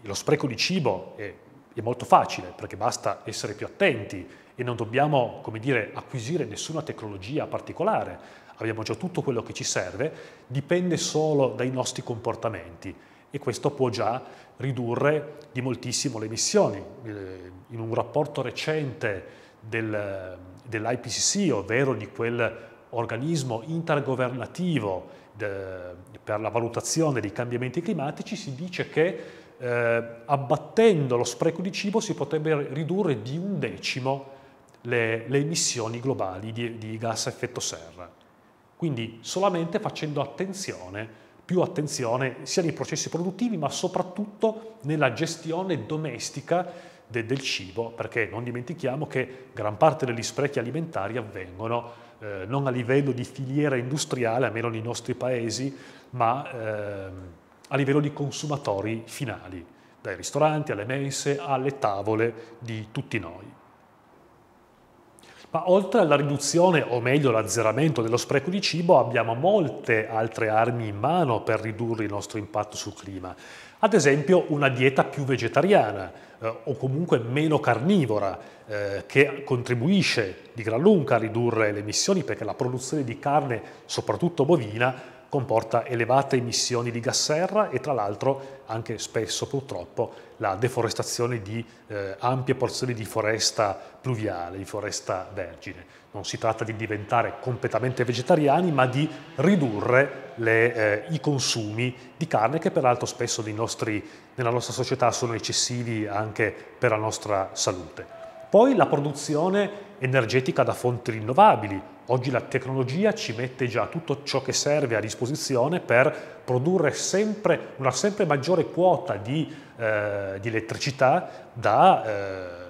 lo spreco di cibo è, è, molto facile, perché basta essere più attenti e non dobbiamo, come dire, acquisire nessuna tecnologia particolare. Abbiamo già tutto quello che ci serve, dipende solo dai nostri comportamenti e questo può già ridurre di moltissimo le emissioni. Eh, in un rapporto recente del, dell'IPCC, ovvero di quel organismo intergovernativo per la valutazione dei cambiamenti climatici si dice che eh, abbattendo lo spreco di cibo si potrebbe ridurre di un decimo le, le emissioni globali di, di, gas a effetto serra. Quindi solamente facendo attenzione, più attenzione sia nei processi produttivi ma soprattutto nella gestione domestica de, del cibo, perché non dimentichiamo che gran parte degli sprechi alimentari avvengono eh, non a livello di filiera industriale, almeno nei nostri paesi, ma eh, a livello di consumatori finali, dai ristoranti alle mense alle tavole di tutti noi. Ma oltre alla riduzione, o meglio l'azzeramento dello spreco di cibo, abbiamo molte altre armi in mano per ridurre il nostro impatto sul clima ad esempio una dieta più vegetariana eh, o comunque meno carnivora eh, che contribuisce di gran lunga a ridurre le emissioni perché la produzione di carne, soprattutto bovina, comporta elevate emissioni di gas serra e tra l'altro anche spesso purtroppo la deforestazione di eh, ampie porzioni di foresta pluviale, di foresta vergine non si tratta di diventare completamente vegetariani, ma di ridurre le, eh, i consumi di carne che peraltro spesso nostri, nella nostra società sono eccessivi anche per la nostra salute. Poi la produzione energetica da fonti rinnovabili. Oggi la tecnologia ci mette già tutto ciò che serve a disposizione per produrre sempre, una sempre maggiore quota di, eh, di elettricità da... Eh,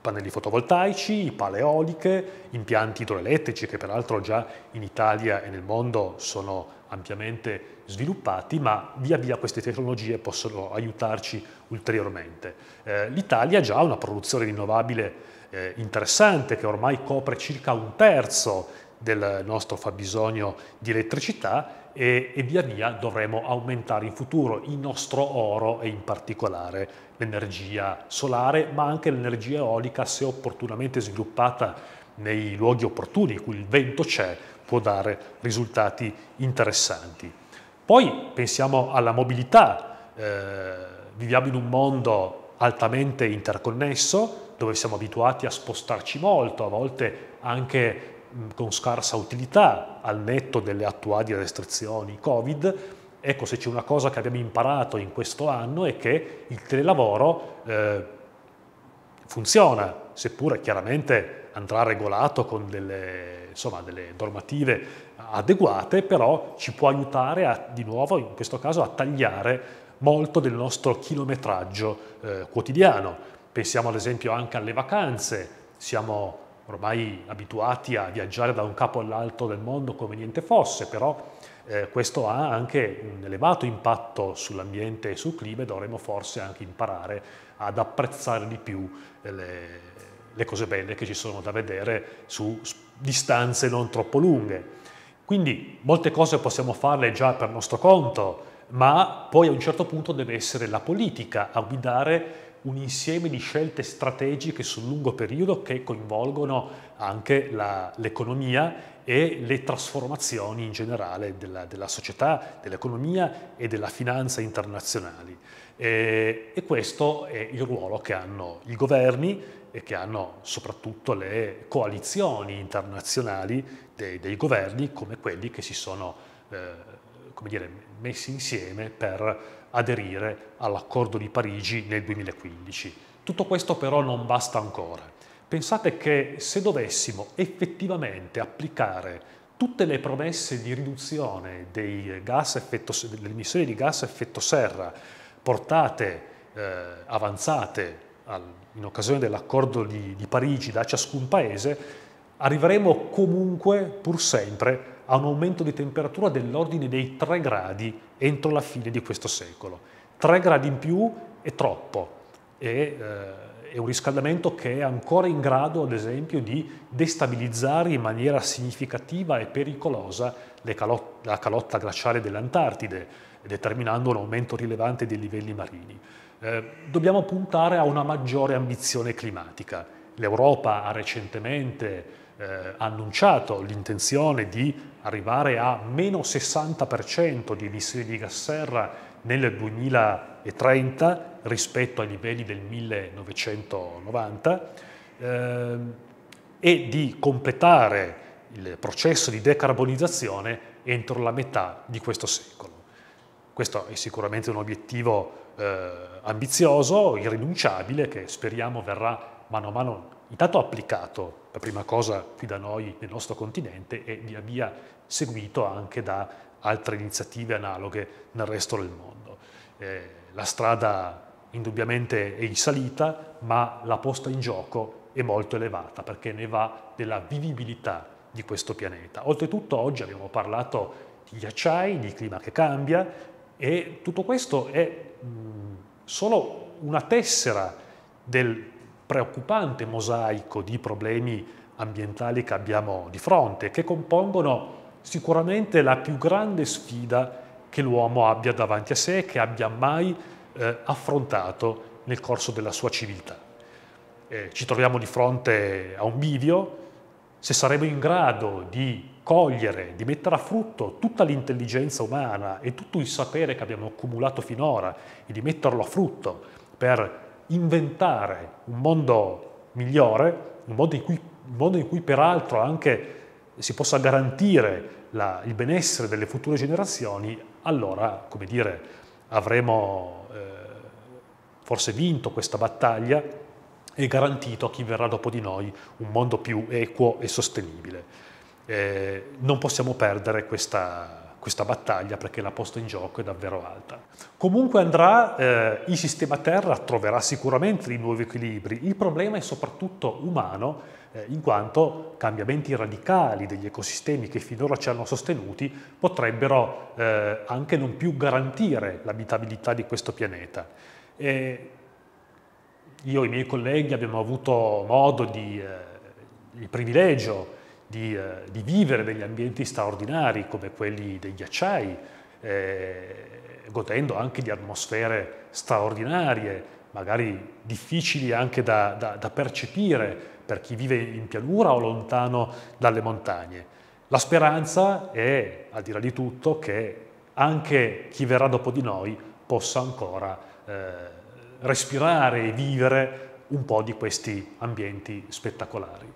pannelli fotovoltaici, pale eoliche, impianti idroelettrici che peraltro già in Italia e nel mondo sono ampiamente sviluppati, ma via via queste tecnologie possono aiutarci ulteriormente. Eh, L'Italia ha già una produzione rinnovabile eh, interessante che ormai copre circa un terzo del nostro fabbisogno di elettricità e, e via via dovremo aumentare in futuro il nostro oro e in particolare l'energia solare, ma anche l'energia eolica se opportunamente sviluppata nei luoghi opportuni in cui il vento c'è può dare risultati interessanti. Poi pensiamo alla mobilità, eh, viviamo in un mondo altamente interconnesso dove siamo abituati a spostarci molto, a volte anche con scarsa utilità, al netto delle attuali restrizioni Covid, ecco se c'è una cosa che abbiamo imparato in questo anno è che il telelavoro eh, funziona, seppure chiaramente andrà regolato con delle, insomma, delle normative adeguate, però ci può aiutare a, di nuovo in questo caso a tagliare molto del nostro chilometraggio eh, quotidiano. Pensiamo ad esempio anche alle vacanze, siamo ormai abituati a viaggiare da un capo all'altro del mondo come niente fosse, però eh, questo ha anche un elevato impatto sull'ambiente e sul clima e dovremmo forse anche imparare ad apprezzare di più eh, le, le cose belle che ci sono da vedere su distanze non troppo lunghe. Quindi molte cose possiamo farle già per nostro conto, ma poi a un certo punto deve essere la politica a guidare un insieme di scelte strategiche sul lungo periodo che coinvolgono anche l'economia e le trasformazioni in generale della, della società, dell'economia e della finanza internazionali. E, e questo è il ruolo che hanno i governi e che hanno soprattutto le coalizioni internazionali dei, dei governi come quelli che si sono eh, dire, messi insieme per aderire all'accordo di Parigi nel 2015. Tutto questo però non basta ancora. Pensate che se dovessimo effettivamente applicare tutte le promesse di riduzione effetto, delle emissioni di gas a effetto serra portate, eh, avanzate al, in occasione dell'accordo di, di Parigi da ciascun paese, arriveremo comunque, pur sempre, a un aumento di temperatura dell'ordine dei 3 gradi entro la fine di questo secolo. 3 gradi in più è troppo, è, eh, è un riscaldamento che è ancora in grado, ad esempio, di destabilizzare in maniera significativa e pericolosa calo la calotta glaciale dell'Antartide, determinando un aumento rilevante dei livelli marini. Eh, dobbiamo puntare a una maggiore ambizione climatica. L'Europa ha recentemente eh, annunciato l'intenzione di arrivare a meno 60% di emissioni di gas serra nel 2030 rispetto ai livelli del 1990 eh, e di completare il processo di decarbonizzazione entro la metà di questo secolo. Questo è sicuramente un obiettivo eh, ambizioso, irrinunciabile, che speriamo verrà mano a mano intanto applicato la prima cosa qui da noi nel nostro continente e via via seguito anche da altre iniziative analoghe nel resto del mondo. Eh, la strada indubbiamente è in salita, ma la posta in gioco è molto elevata perché ne va della vivibilità di questo pianeta. Oltretutto oggi abbiamo parlato di ghiacciai, di clima che cambia e tutto questo è mh, mm, solo una tessera del preoccupante mosaico di problemi ambientali che abbiamo di fronte, che compongono sicuramente la più grande sfida che l'uomo abbia davanti a sé e che abbia mai eh, affrontato nel corso della sua civiltà. Eh, ci troviamo di fronte a un bivio, se saremo in grado di cogliere, di mettere a frutto tutta l'intelligenza umana e tutto il sapere che abbiamo accumulato finora e di metterlo a frutto per inventare un mondo migliore, un mondo in cui, un mondo in cui peraltro anche si possa garantire la, il benessere delle future generazioni, allora, come dire, avremo eh, forse vinto questa battaglia e garantito a chi verrà dopo di noi un mondo più equo e sostenibile. Eh, non possiamo perdere questa, questa battaglia perché la posta in gioco è davvero alta. Comunque andrà, eh, il sistema Terra troverà sicuramente dei nuovi equilibri, il problema è soprattutto umano eh, in quanto cambiamenti radicali degli ecosistemi che finora ci hanno sostenuti potrebbero eh, anche non più garantire l'abitabilità di questo pianeta. E io e i miei colleghi abbiamo avuto modo di, eh, il privilegio di, eh, di vivere degli ambienti straordinari come quelli dei ghiacciai, eh, godendo anche di atmosfere straordinarie, magari difficili anche da, da, da percepire per chi vive in pianura o lontano dalle montagne. La speranza è, al di là di tutto, che anche chi verrà dopo di noi possa ancora eh, respirare e vivere un po' di questi ambienti spettacolari.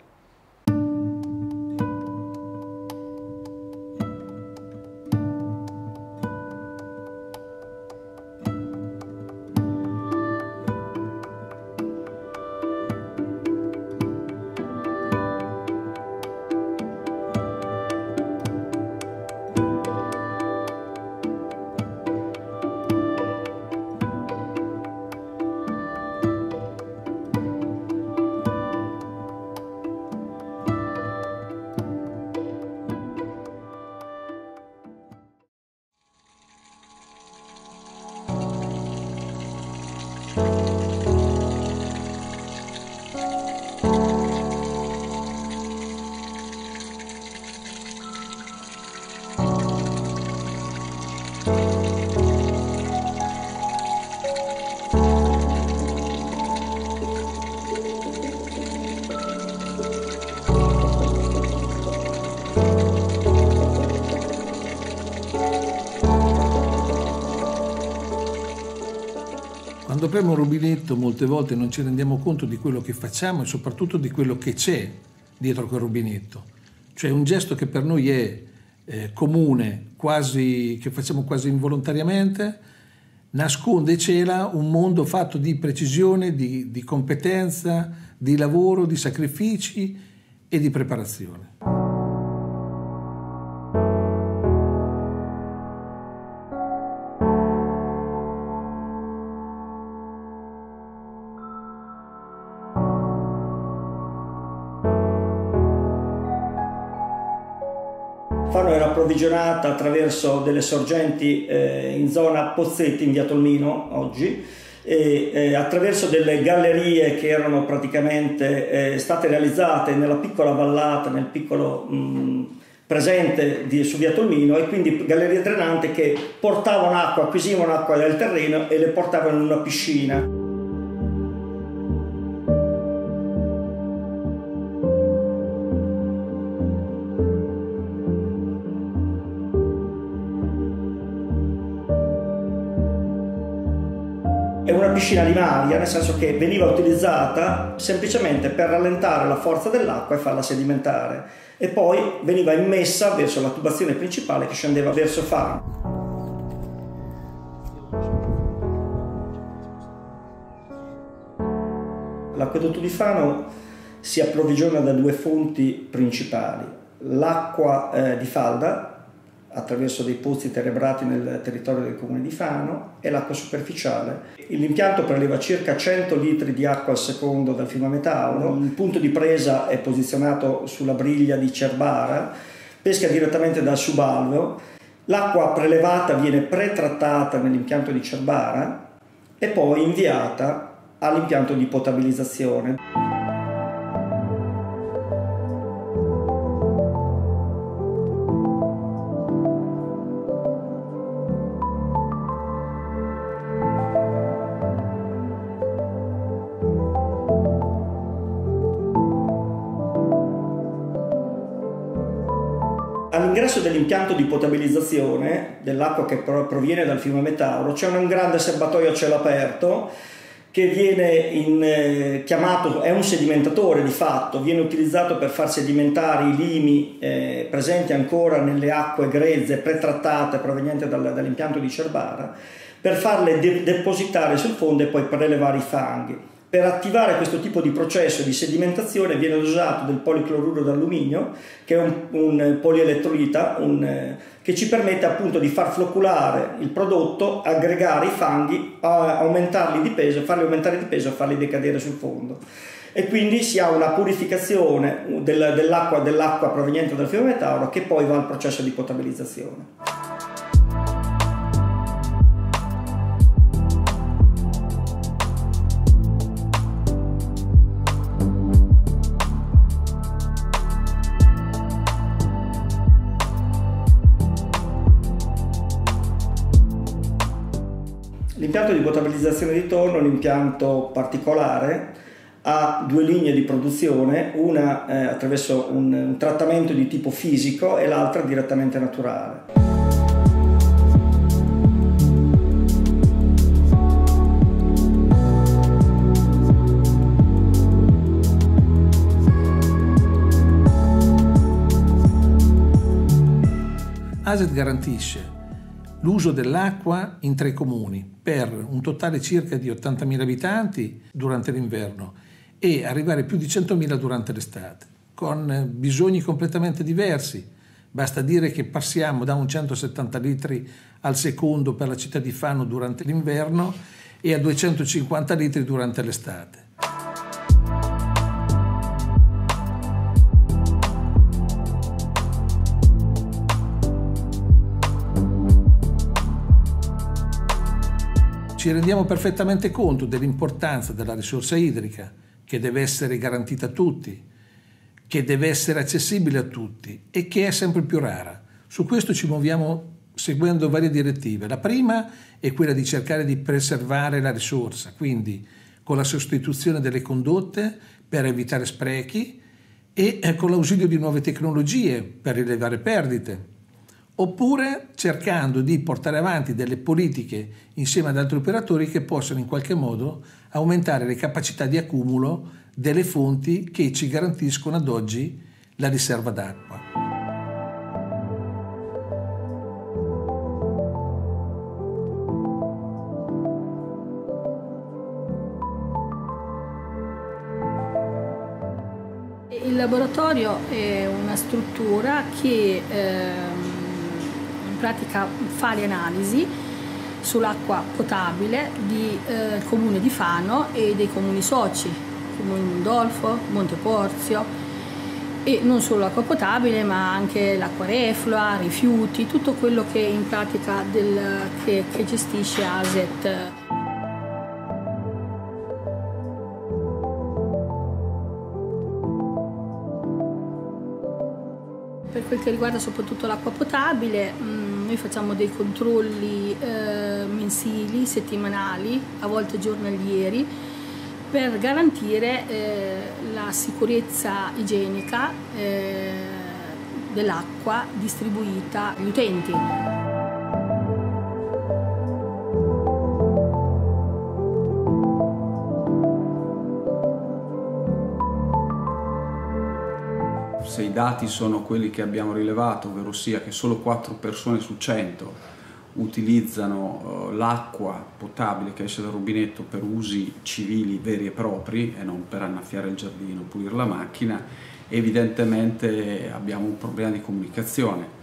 molte volte non ci rendiamo conto di quello che facciamo e soprattutto di quello che c'è dietro quel rubinetto. Cioè un gesto che per noi è eh, comune, quasi, che facciamo quasi involontariamente, nasconde e cela un mondo fatto di precisione, di, di competenza, di lavoro, di sacrifici e di preparazione. Fano era approvvigionata attraverso delle sorgenti eh, in zona Pozzetti, in via Tolmino oggi, e, eh, attraverso delle gallerie che erano praticamente eh, state realizzate nella piccola vallata, nel piccolo mh, presente di, su via Tolmino e quindi gallerie drenanti che portavano acqua, acquisivano acqua dal terreno e le portavano in una piscina. piscina linaria, nel senso che veniva utilizzata semplicemente per rallentare la forza dell'acqua e farla sedimentare e poi veniva immessa verso la tubazione principale che scendeva verso Fano. L'acquedotto di Fano si approvvigiona da due fonti principali, l'acqua eh, di falda attraverso dei pozzi terebrati nel territorio del comune di Fano e l'acqua superficiale. L'impianto preleva circa 100 litri di acqua al secondo dal fiume Tauro, il punto di presa è posizionato sulla briglia di Cerbara, pesca direttamente dal subalveo, l'acqua prelevata viene pretrattata nell'impianto di Cerbara e poi inviata all'impianto di potabilizzazione. impianto di potabilizzazione dell'acqua che proviene dal fiume Metauro, c'è un grande serbatoio a cielo aperto che viene in, eh, chiamato, è un sedimentatore di fatto, viene utilizzato per far sedimentare i limi eh, presenti ancora nelle acque grezze pretrattate provenienti dal, dall'impianto di Cerbara, per farle de- depositare sul fondo e poi prelevare i fanghi. Per attivare questo tipo di processo di sedimentazione viene usato del policloruro d'alluminio, che è un, un polielettrolita, un, eh, che ci permette appunto di far flocculare il prodotto, aggregare i fanghi, aumentarli di peso, farli aumentare di peso e farli decadere sul fondo. E quindi si ha una purificazione dell'acqua, dell'acqua proveniente dal fiume Tauro che poi va al processo di potabilizzazione. l'impianto di potabilizzazione di tonno un impianto particolare, ha due linee di produzione, una eh, attraverso un, un trattamento di tipo fisico e l'altra direttamente naturale. ASET garantisce l'uso dell'acqua in tre comuni per un totale circa di 80.000 abitanti durante l'inverno e arrivare a più di 100.000 durante l'estate, con bisogni completamente diversi. Basta dire che passiamo da un 170 litri al secondo per la città di Fano durante l'inverno e a 250 litri durante l'estate. ci rendiamo perfettamente conto dell'importanza della risorsa idrica, che deve essere garantita a tutti, che deve essere accessibile a tutti e che è sempre più rara. Su questo ci muoviamo seguendo varie direttive. La prima è quella di cercare di preservare la risorsa, quindi con la sostituzione delle condotte per evitare sprechi e eh, con l'ausilio di nuove tecnologie per rilevare perdite oppure cercando di portare avanti delle politiche insieme ad altri operatori che possano in qualche modo aumentare le capacità di accumulo delle fonti che ci garantiscono ad oggi la riserva d'acqua. Il laboratorio è una struttura che eh pratica fare analisi sull'acqua potabile di, eh, del comune di Fano e dei comuni soci, come Mondolfo, Monteporzio e non solo l'acqua potabile ma anche l'acqua reflua, rifiuti, tutto quello che in pratica del, che, che gestisce ASET. Per quel che riguarda soprattutto l'acqua potabile, mm, noi facciamo dei controlli eh, mensili, settimanali, a volte giornalieri, per garantire eh, la sicurezza igienica eh, dell'acqua distribuita agli utenti. se i dati sono quelli che abbiamo rilevato, ovvero sia che solo 4 persone su 100 utilizzano eh, l'acqua potabile che esce dal rubinetto per usi civili veri e propri e non per annaffiare il giardino, pulire la macchina, evidentemente abbiamo un problema di comunicazione.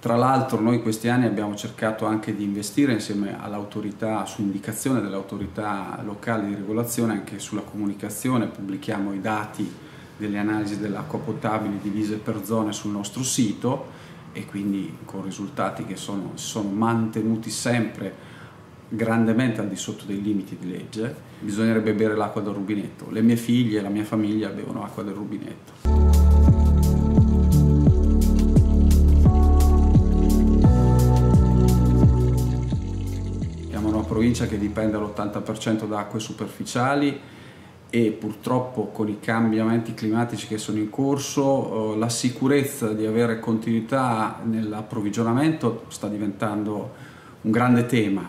Tra l'altro noi questi anni abbiamo cercato anche di investire insieme all'autorità, su indicazione delle autorità locali di regolazione, anche sulla comunicazione, pubblichiamo i dati delle analisi dell'acqua potabile divise per zone sul nostro sito e quindi con risultati che sono, sono mantenuti sempre grandemente al di sotto dei limiti di legge, bisognerebbe bere l'acqua dal rubinetto. Le mie figlie e la mia famiglia bevono acqua dal rubinetto. Siamo una provincia che dipende all'80% da acque superficiali e purtroppo con i cambiamenti climatici che sono in corso eh, la sicurezza di avere continuità nell'approvvigionamento sta diventando un grande tema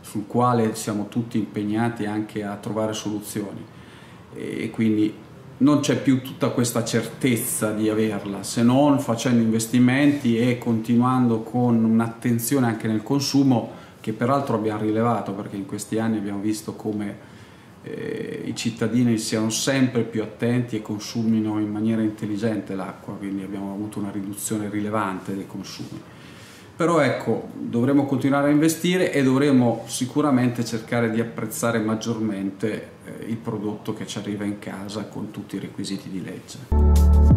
sul quale siamo tutti impegnati anche a trovare soluzioni e quindi non c'è più tutta questa certezza di averla se non facendo investimenti e continuando con un'attenzione anche nel consumo che peraltro abbiamo rilevato perché in questi anni abbiamo visto come eh, i cittadini siano sempre più attenti e consumino in maniera intelligente l'acqua, quindi abbiamo avuto una riduzione rilevante dei consumi. Però ecco, dovremo continuare a investire e dovremo sicuramente cercare di apprezzare maggiormente eh, il prodotto che ci arriva in casa con tutti i requisiti di legge.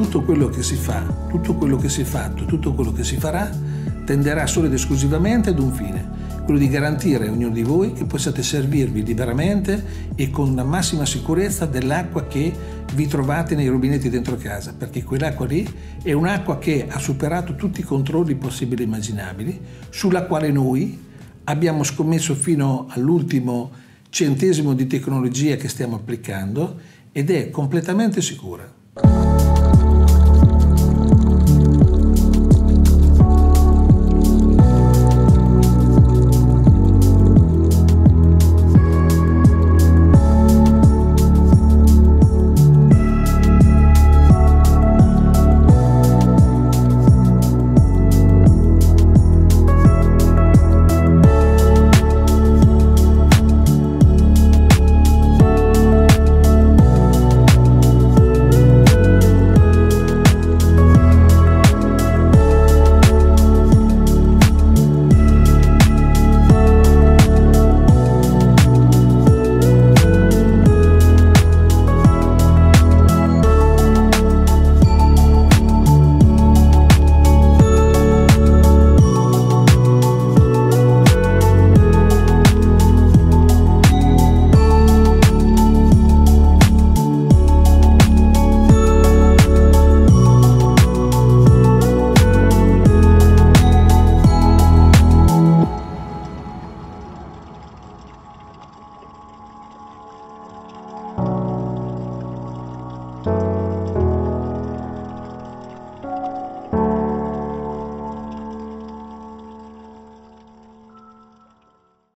tutto quello che si fa, tutto quello che si è fatto, tutto quello che si farà tenderà solo ed esclusivamente ad un fine, quello di garantire a ognuno di voi che possiate servirvi liberamente e con la massima sicurezza dell'acqua che vi trovate nei rubinetti dentro casa, perché quell'acqua lì è un'acqua che ha superato tutti i controlli possibili e immaginabili, sulla quale noi abbiamo scommesso fino all'ultimo centesimo di tecnologia che stiamo applicando ed è completamente sicura.